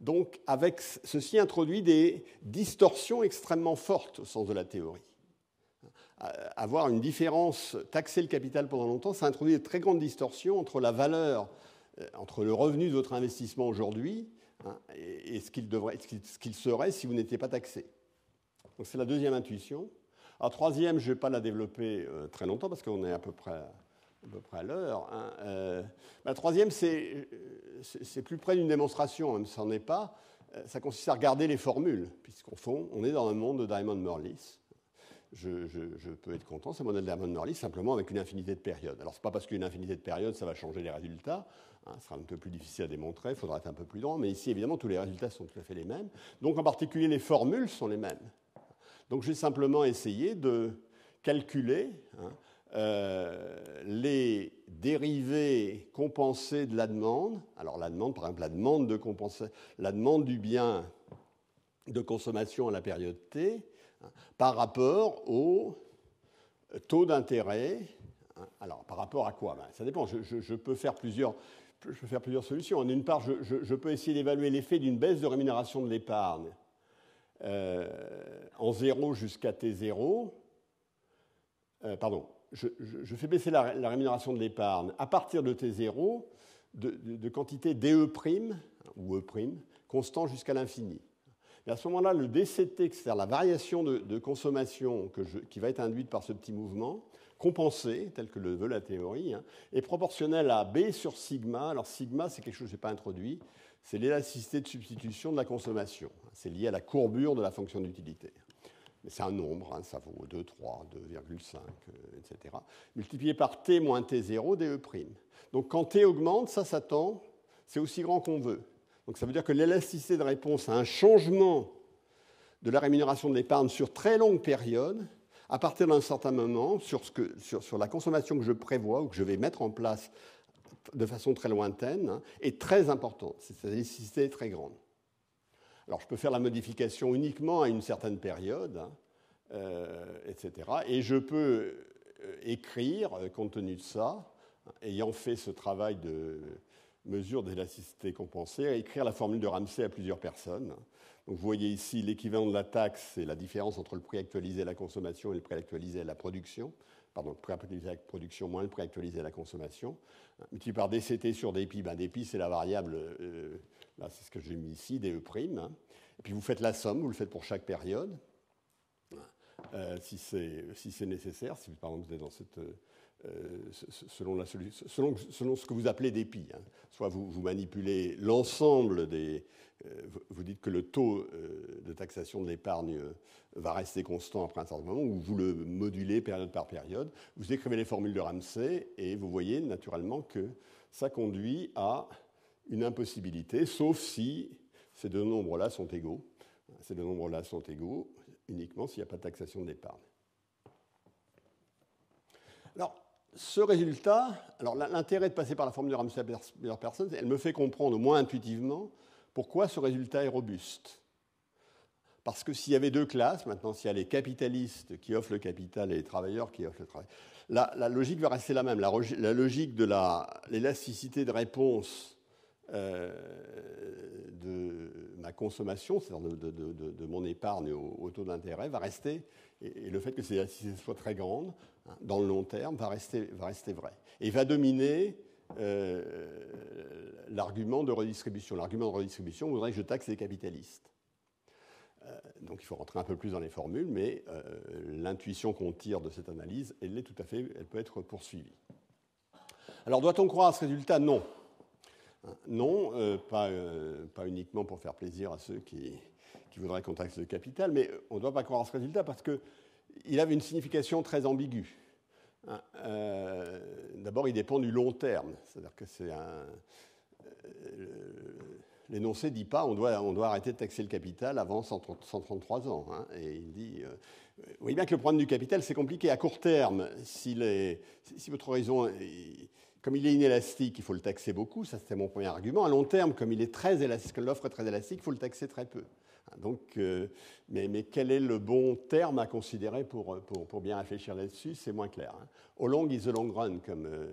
Donc avec ceci introduit des distorsions extrêmement fortes au sens de la théorie. Euh, avoir une différence, taxer le capital pendant longtemps, ça introduit de très grandes distorsions entre la valeur, euh, entre le revenu de votre investissement aujourd'hui hein, et, ce qu'il serait si vous n'étiez pas taxé. Donc c'est la deuxième intuition. La troisième, je ne vais pas la développer euh, très longtemps parce qu'on est à peu près à peu près l'heure. la hein, troisième, c'est plus près d'une démonstration, même si ce est pas. Ça consiste à regarder les formules, puisqu'on on est dans un monde de Diamond Morlis je, peux être content, c'est mon modèle dhermann simplement avec une infinité de périodes. Alors, ce n'est pas parce qu'une infinité de périodes, ça va changer les résultats, hein, ce sera un peu plus difficile à démontrer, il faudra être un peu plus lent, mais ici, évidemment, tous les résultats sont tout à fait les mêmes. Donc, en particulier, les formules sont les mêmes. Donc, j'ai simplement essayé de calculer hein, euh, les dérivés compensés de la demande. Alors, la demande, par exemple, la demande, de la demande du bien de consommation à la période T, par rapport au taux d'intérêt. Hein, alors, par rapport à quoi ben, Ça dépend. Je, peux faire plusieurs, je peux faire plusieurs solutions. D'une part, je, peux essayer d'évaluer l'effet d'une baisse de rémunération de l'épargne euh, en 0 jusqu'à T0. Euh, pardon, je, fais baisser la, rémunération de l'épargne à partir de T0 de, de, de quantité DE' ou E', constant jusqu'à l'infini. Et à ce moment-là, le DCT, c'est-à-dire la variation de, consommation qui va être induite par ce petit mouvement, compensée, tel que le veut la théorie, hein, est proportionnelle à B sur sigma. Alors sigma, c'est quelque chose que je n'ai pas introduit, c'est l'élasticité de substitution de la consommation. C'est lié à la courbure de la fonction d'utilité. Mais c'est un nombre, hein, ça vaut 2, 3, 2,5, etc. Multiplié par t moins t0, dE'. Donc quand t augmente, ça s'attend, c'est aussi grand qu'on veut. Donc ça veut dire que l'élasticité de réponse à un changement de la rémunération de l'épargne sur très longue période, à partir d'un certain moment, sur, la consommation que je prévois ou que je vais mettre en place de façon très lointaine, hein, est très importante. Cette élasticité est très grande. Alors je peux faire la modification uniquement à une certaine période, hein, euh, etc. Et je peux euh, écrire, euh, compte tenu de ça, hein, ayant fait ce travail de, mesure d'élasticité compensée, à écrire la formule de Ramsey à plusieurs personnes. Donc, vous voyez ici l'équivalent de la taxe, c'est la différence entre le prix actualisé à la consommation et le prix actualisé à la production. Pardon, le prix actualisé à la production moins le prix actualisé à la consommation. Multiplié par DCT sur DPI, ben DPI c'est la variable, euh, là c'est ce que j'ai mis ici, DE'. Hein. Et puis vous faites la somme, vous le faites pour chaque période, euh, si c'est si nécessaire, si par exemple vous êtes dans cette euh, selon, ce que vous appelez dépit. Hein. Soit vous, vous manipulez l'ensemble des... Euh, vous dites que le taux euh, de taxation de l'épargne va rester constant après un certain moment, ou vous le modulez période par période. Vous écrivez les formules de Ramsey et vous voyez naturellement que ça conduit à une impossibilité, sauf si ces deux nombres-là sont égaux. Ces deux nombres-là sont égaux uniquement s'il n'y a pas de taxation de l'épargne. ce résultat, alors l'intérêt de passer par la formule de ramsey elle me fait comprendre, au moins intuitivement, pourquoi ce résultat est robuste. Parce que s'il y avait deux classes, maintenant s'il y a les capitalistes qui offrent le capital et les travailleurs qui offrent le travail, la, logique va rester la même. La, logique de l'élasticité de réponse euh, de ma consommation, c'est-à-dire de, de, de, mon épargne au, taux d'intérêt, va rester, et, et, le fait que cette élasticité soit très grande, Hein, dans le long terme, va rester, va rester vrai. Et va dominer euh, l'argument de redistribution. L'argument de redistribution voudrait que je taxe les capitalistes. Euh, donc il faut rentrer un peu plus dans les formules, mais euh, l'intuition qu'on tire de cette analyse, elle est tout à fait, elle peut être poursuivie. Alors doit-on croire à ce résultat Non. Hein, non, pas, uniquement pour faire plaisir à ceux qui, qui voudraient qu'on taxe le capital, mais on ne doit pas croire à ce résultat parce que il avait une signification très ambiguë. Hein, euh, d'abord, il dépend du long terme, c'est-à-dire que c'est un. Euh, l'énoncé dit pas on doit, arrêter de taxer le capital avant 133 ans. Hein. et il dit oui, euh, vous voyez bien que le problème du capital, c'est compliqué. À court terme, si, votre horizon, comme il est inélastique, il faut le taxer beaucoup. Ça, c'était mon premier argument. À long terme, comme il est très élastique, l'offre est très élastique, il faut le taxer très peu. Donc, euh, mais, quel est le bon terme à considérer pour, pour, bien réfléchir là-dessus C'est moins clair. Au hein. long is the long run comme, euh,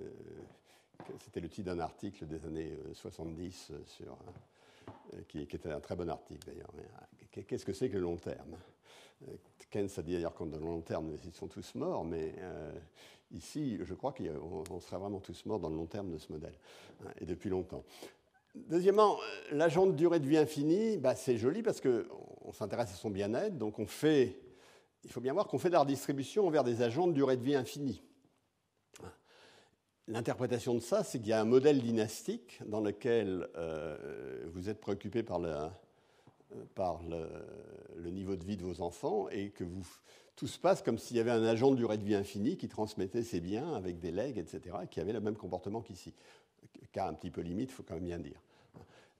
C'était le titre d'un article des années 70 euh, sur, hein, qui, était un très bon article d'ailleurs. Ah, qu'est-ce que c'est que le long terme Keynes a dit d'ailleurs qu'en le long terme, ils sont tous morts, mais ici, je crois qu'on serait vraiment tous morts dans le long terme de ce modèle, hein, et depuis longtemps. Deuxièmement, euh, l'agent de durée de vie infinie, bah, c'est joli parce qu'on s'intéresse à son bien-être, donc on fait, il faut bien voir qu'on fait de la redistribution envers des agents de durée de vie infinie. L'interprétation de ça, c'est qu'il y a un modèle dynastique dans lequel euh, vous êtes préoccupé par, le, niveau de vie de vos enfants et que tout se passe comme s'il y avait un agent de durée de vie infinie qui transmettait ses biens avec des legs, etc., qui avait le même comportement qu'ici cas un petit peu limite, il faut quand même bien dire.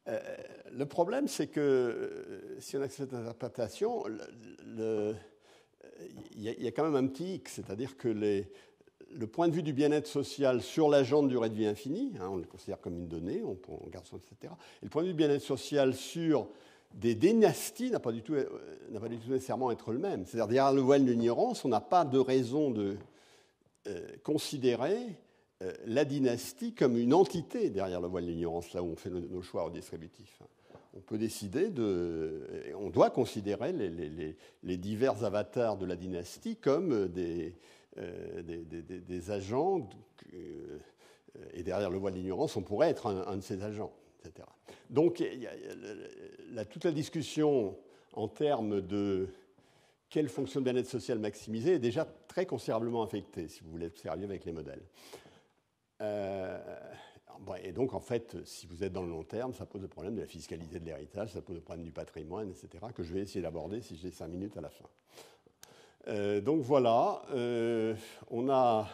Euh, le problème, c'est que euh, si on accepte cette interprétation, euh, il y, a quand même un petit hic, c'est-à-dire que les, le point de vue du bien-être social sur l'agent de durée de vie infinie, hein, on le considère comme une donnée, on, on garde son, etc. Et le point de vue du bien-être social sur des dynasties n'a pas, du tout, pas du tout nécessairement être le même. C'est-à-dire, derrière le voile l'ignorance, on n'a pas de raison de considérer euh, la dynastie comme une entité derrière le voile de l'ignorance, là où on fait nos choix redistributifs. On peut décider de. On doit considérer les, divers avatars de la dynastie comme euh, euh, des, agents. et derrière le voile de l'ignorance, on pourrait être un, de ces agents, etc. Donc, toute la discussion en termes de quelle fonction de bien-être social maximiser est déjà très considérablement affectée, si vous voulez être avec les modèles. Euh, et donc, en fait, si vous êtes dans le long terme, ça pose le problème de la fiscalité de l'héritage, ça pose le problème du patrimoine, etc., que je vais essayer d'aborder si j'ai cinq minutes à la fin. Euh, donc voilà, euh, on a.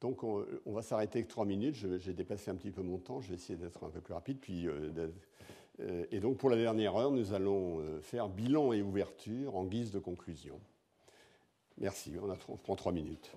Donc on, va s'arrêter que trois minutes. J'ai dépassé un petit peu mon temps. Je vais essayer d'être un peu plus rapide. Puis, et donc pour la dernière heure, nous allons faire bilan et ouverture en guise de conclusion. Merci. On, a, on prend trois minutes.